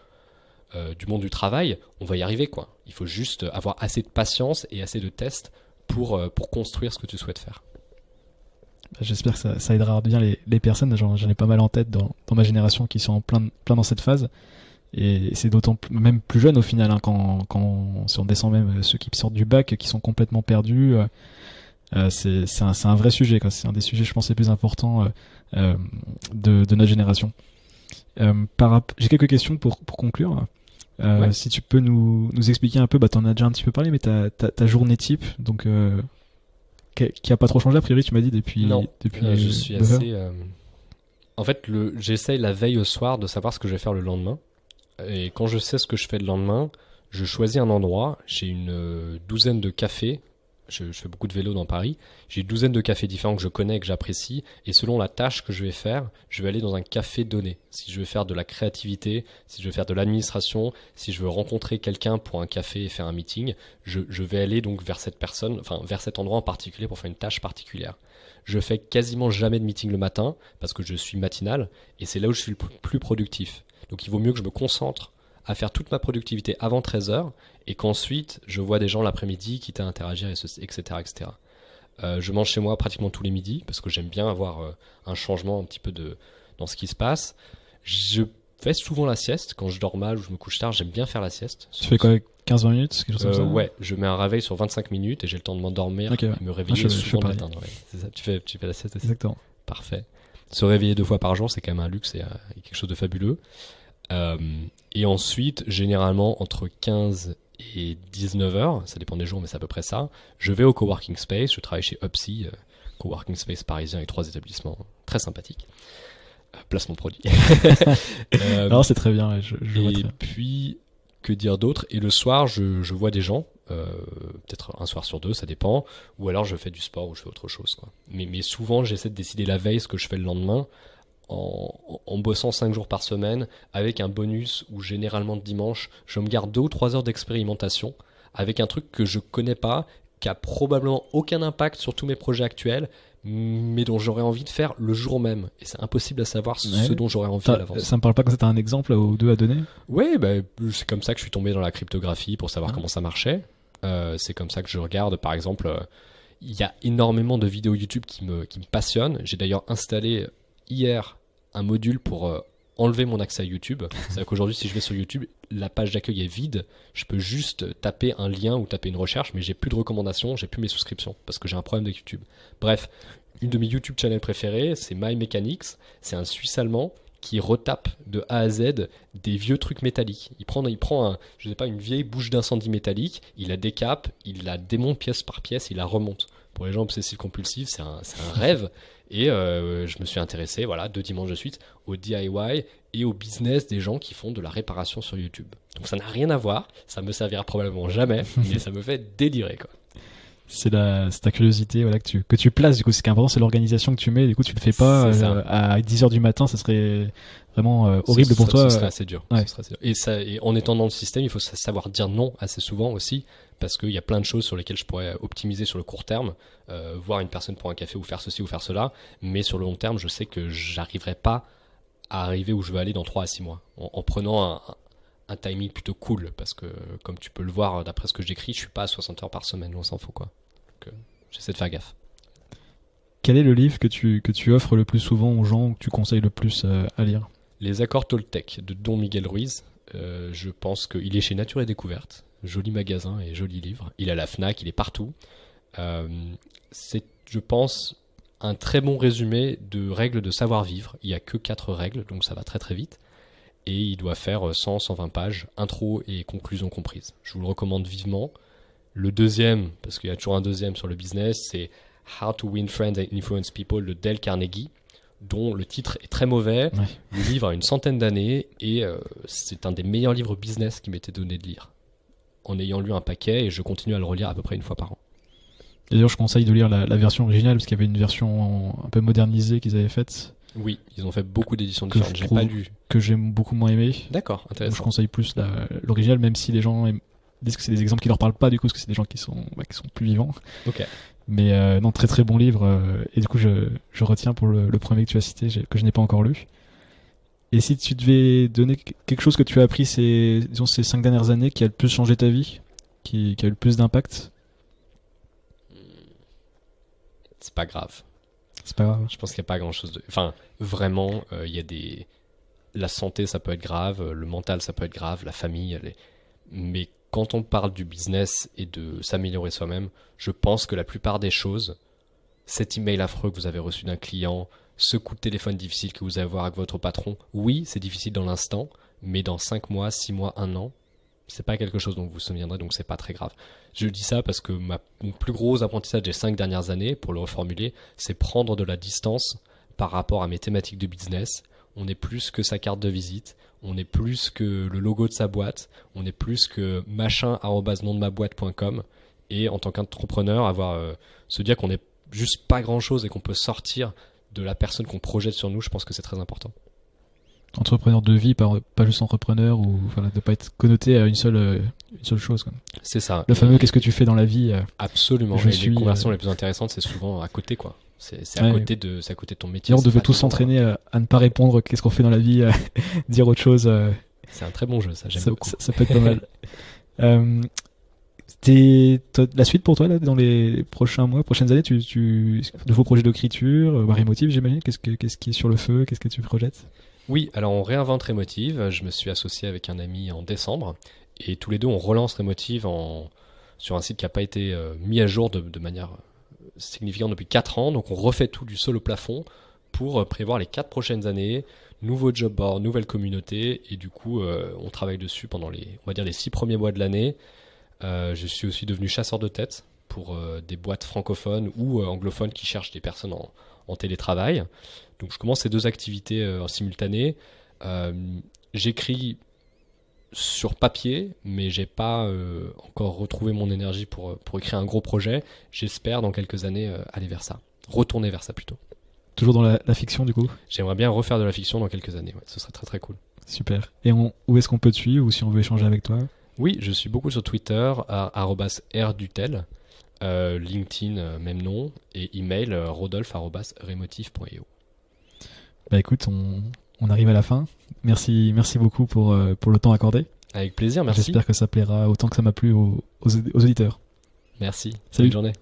euh, du monde du travail, on va y arriver quoi. Il faut juste avoir assez de patience et assez de tests pour, euh, pour construire ce que tu souhaites faire. Bah, j'espère que ça, aidera bien les, les personnes. J'en ai pas mal en tête dans, ma génération qui sont en plein, plein dans cette phase et c'est d'autant même plus jeune au final hein, quand, quand si on descend même euh, ceux qui sortent du bac qui sont complètement perdus euh, euh c'est un, un, vrai sujet c'est un des sujets je pense les plus importants euh, de, de, notre génération euh, j'ai quelques questions pour, pour conclure si tu peux nous, nous expliquer un peu bah en as déjà un petit peu parlé mais ta, ta, journée type donc qui a pas trop changé a priori tu m'as dit depuis depuis je suis assez en fait j'essaye la veille au soir de savoir ce que je vais faire le lendemain et quand je sais ce que je fais le lendemain, je choisis un endroit. J'ai une euh, douzaine de cafés. Je, fais beaucoup de vélo dans Paris. J'ai une douzaine de cafés différents que je connais, et que j'apprécie. Et selon la tâche que je vais faire, je vais aller dans un café donné. Si je veux faire de la créativité, si je veux faire de l'administration, si je veux rencontrer quelqu'un pour un café et faire un meeting, je, je vais aller donc vers cette personne, enfin vers cet endroit en particulier pour faire une tâche particulière. Je fais quasiment jamais de meeting le matin parce que je suis matinal et c'est là où je suis le plus productif. Donc il vaut mieux que je me concentre à faire toute ma productivité avant 13h et qu'ensuite je vois des gens l'après-midi qui à interagir, et etc. etc. Euh, je mange chez moi pratiquement tous les midis parce que j'aime bien avoir euh, un changement un petit peu de, dans ce qui se passe. Je fais souvent la sieste quand je dors mal ou je me couche tard, j'aime bien faire la sieste. Tu fais quoi 15-20 minutes euh, Ouais, je mets un réveil sur 25 minutes et j'ai le temps de m'endormir et me réveiller le matin. tu, fais, la sieste aussi Exactement. Parfait. Se réveiller deux fois par jour, c'est quand même un luxe et quelque chose de fabuleux. Euh, et ensuite, généralement, entre 15 et 19h, ça dépend des jours, mais c'est à peu près ça, je vais au coworking space, je travaille chez Upsy, euh, coworking space parisien avec trois établissements très sympathiques. Euh, place mon produit. non, c'est très bien. Je, et puis, que dire d'autre Et le soir, je, vois des gens, peut-être un soir sur deux, ça dépend, ou alors je fais du sport ou je fais autre chose. Quoi. mais souvent, j'essaie de décider la veille ce que je fais le lendemain, en, bossant 5 jours par semaine, avec un bonus ou généralement de dimanche, je me garde 2 ou 3 heures d'expérimentation avec un truc que je connais pas, qui a probablement aucun impact sur tous mes projets actuels, mais dont j'aurais envie de faire le jour même. Et c'est impossible à savoir ce dont j'aurais envie à l'avance. Ça me parle pas que c'était un exemple ou deux à donner Oui, bah, c'est comme ça que je suis tombé dans la cryptographie pour savoir ah. comment ça marchait. Euh, c'est comme ça que je regarde, par exemple, euh, il y a énormément de vidéos YouTube qui me passionnent. J'ai d'ailleurs installé hier un module pour euh, enlever mon accès à YouTube. C'est-à-dire qu'aujourd'hui, si je vais sur YouTube, la page d'accueil est vide. Je peux juste taper un lien ou taper une recherche, mais j'ai plus de recommandations, j'ai plus mes souscriptions parce que j'ai un problème avec YouTube. Bref, une de mes YouTube channels préférées, c'est My Mechanics. C'est un Suisse allemand qui retape de A à Z des vieux trucs métalliques. Il prend, il prend un, je sais pas, une vieille bouche d'incendie métallique, il la décape, il la démonte pièce par pièce, il la remonte pour les gens obsessifs compulsifs, c'est un, rêve. Et euh, je me suis intéressé, voilà, deux dimanches de suite, au DIY et au business des gens qui font de la réparation sur YouTube. Donc ça n'a rien à voir, ça me servira probablement jamais, mais ça me fait délirer quoi c'est ta curiosité voilà que tu que tu places du coup c'est qu'important c'est l'organisation que tu mets du coup tu le fais pas euh, à 10h du matin ça serait vraiment euh, horrible pour toi ça euh. serait assez dur, Et, ça, et en étant dans le système il faut savoir dire non assez souvent aussi parce qu'il y a plein de choses sur lesquelles je pourrais optimiser sur le court terme voir une personne pour un café ou faire ceci ou faire cela mais sur le long terme je sais que j'arriverai pas à arriver où je veux aller dans 3 à 6 mois en, prenant un, timing plutôt cool parce que comme tu peux le voir d'après ce que j'écris, je suis pas à 60 heures par semaine, on s'en fout quoi. Euh, j'essaie de faire gaffe. Quel est le livre que tu, que tu offres le plus souvent aux gens que tu conseilles le plus euh, à lire Les Accords Toltec de Don Miguel Ruiz. Euh, je pense qu'il est chez Nature et Découverte. Joli magasin et joli livre. Il a la FNAC, il est partout. c'est, je pense, un très bon résumé de règles de savoir-vivre. Il n'y a que quatre règles, donc ça va très très vite. Et il doit faire 100-120 pages, intro et conclusion comprises. Je vous le recommande vivement. Le deuxième, parce qu'il y a toujours un deuxième sur le business, c'est How to Win Friends and Influence People de Dale Carnegie, dont le titre est très mauvais. Le livre a une centaine d'années et euh, c'est un des meilleurs livres business qui m'était donné de lire. En ayant lu un paquet et je continue à le relire à peu près une fois par an. D'ailleurs, je conseille de lire la, version originale parce qu'il y avait une version un peu modernisée qu'ils avaient faite. Oui, ils ont fait beaucoup d'éditions différentes. J'ai pas lu. Que j'ai beaucoup moins aimé. D'accord, intéressant. je conseille plus l'original, même si les gens aiment disent que c'est des exemples qui leur parlent pas du coup parce que c'est des gens qui sont bah, qui sont plus vivants. Mais euh, non, très très bon livre. Euh, et du coup, je, je retiens pour le, premier que tu as cité, que je n'ai pas encore lu. Et si tu devais donner quelque chose que tu as appris ces, ces cinq dernières années qui a le plus changé ta vie, qui, a eu le plus d'impact C'est pas grave. C'est pas grave. Je pense qu'il n'y a pas grand chose de. Enfin, vraiment, euh, il y a des. La santé, ça peut être grave, le mental, ça peut être grave, la famille, elle est... mais quand on parle du business et de s'améliorer soi-même, je pense que la plupart des choses, cet email affreux que vous avez reçu d'un client, ce coup de téléphone difficile que vous allez avoir avec votre patron, oui, c'est difficile dans l'instant, mais dans 5 mois, 6 mois, 1 an, c'est pas quelque chose dont vous vous souviendrez, donc c'est pas très grave. Je dis ça parce que ma, mon plus gros apprentissage des 5 dernières années, pour le reformuler, c'est prendre de la distance par rapport à mes thématiques de business. On est plus que sa carte de visite, on est plus que le logo de sa boîte, on est plus que boîte.com et en tant qu'entrepreneur avoir euh, se dire qu'on n'est juste pas grand chose et qu'on peut sortir de la personne qu'on projette sur nous, je pense que c'est très important entrepreneur de vie, pas, pas juste entrepreneur, ou voilà, ne pas être connoté à une seule, euh, une seule chose. C'est ça. Le fameux qu'est-ce que tu fais dans la vie euh, Absolument. les conversions euh, les plus intéressantes, c'est souvent à côté, quoi. C'est à, côté de, à côté de ton métier. on devait tous s'entraîner à, ne pas répondre qu'est-ce qu'on fait dans la vie, dire autre chose. C'est un très bon jeu, ça, j'aime beaucoup. Ça, peut être pas mal. la suite pour toi là dans les prochains mois, prochaines années, tu, tu nouveaux projets d'écriture, War Motive, j'imagine. Qu'est-ce qu'est-ce qui est sur le feu Qu'est-ce que tu projettes oui, alors on réinvente Remotive. Je me suis associé avec un ami en décembre et tous les deux on relance Remotive en... sur un site qui n'a pas été euh, mis à jour de, manière euh, significante depuis 4 ans. Donc on refait tout du sol au plafond pour euh, prévoir les 4 prochaines années, nouveau job board, nouvelle communauté et du coup on travaille dessus pendant les on va dire les 6 premiers mois de l'année. je suis aussi devenu chasseur de tête pour des boîtes francophones ou anglophones qui cherchent des personnes en télétravail. Donc je commence ces deux activités euh, en simultané. Euh, j'écris sur papier, mais j'ai pas euh, encore retrouvé mon énergie pour, pour écrire un gros projet. J'espère dans quelques années aller vers ça, retourner vers ça plutôt. Toujours dans la, fiction du coup J'aimerais bien refaire de la fiction dans quelques années, ce serait très très cool. Super. Et où est-ce qu'on peut te suivre ou si on veut échanger avec toi Oui, je suis beaucoup sur Twitter, rdutel, LinkedIn, même nom, et email rodolphe.remotif.io. Bah écoute, on, arrive à la fin. Merci, merci beaucoup euh, pour, le temps accordé. Avec plaisir, merci. J'espère que ça plaira autant que ça m'a plu aux, auditeurs. Merci. Salut. Bonne journée.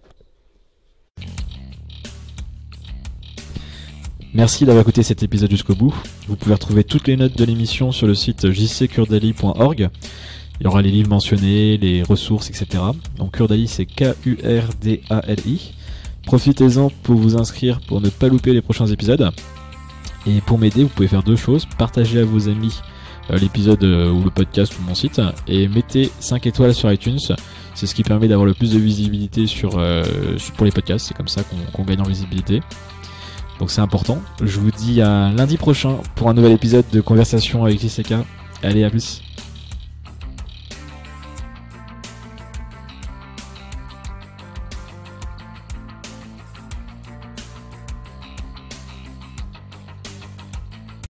Merci d'avoir écouté cet épisode jusqu'au bout. Vous pouvez retrouver toutes les notes de l'émission sur le site jccurdali.org. Il y aura les livres mentionnés, les ressources, etc. Donc Kurdali, c'est K-U-R-D-A-L-I. Profitez-en pour vous inscrire pour ne pas louper les prochains épisodes. Et pour m'aider, vous pouvez faire deux choses. Partagez à vos amis euh, l'épisode euh, ou le podcast ou mon site et mettez 5 étoiles sur iTunes. C'est ce qui permet d'avoir le plus de visibilité sur, euh, pour les podcasts. C'est comme ça qu'on gagne en visibilité. Donc c'est important. Je vous dis à lundi prochain pour un nouvel épisode de Conversation avec Liseka. Allez, à plus.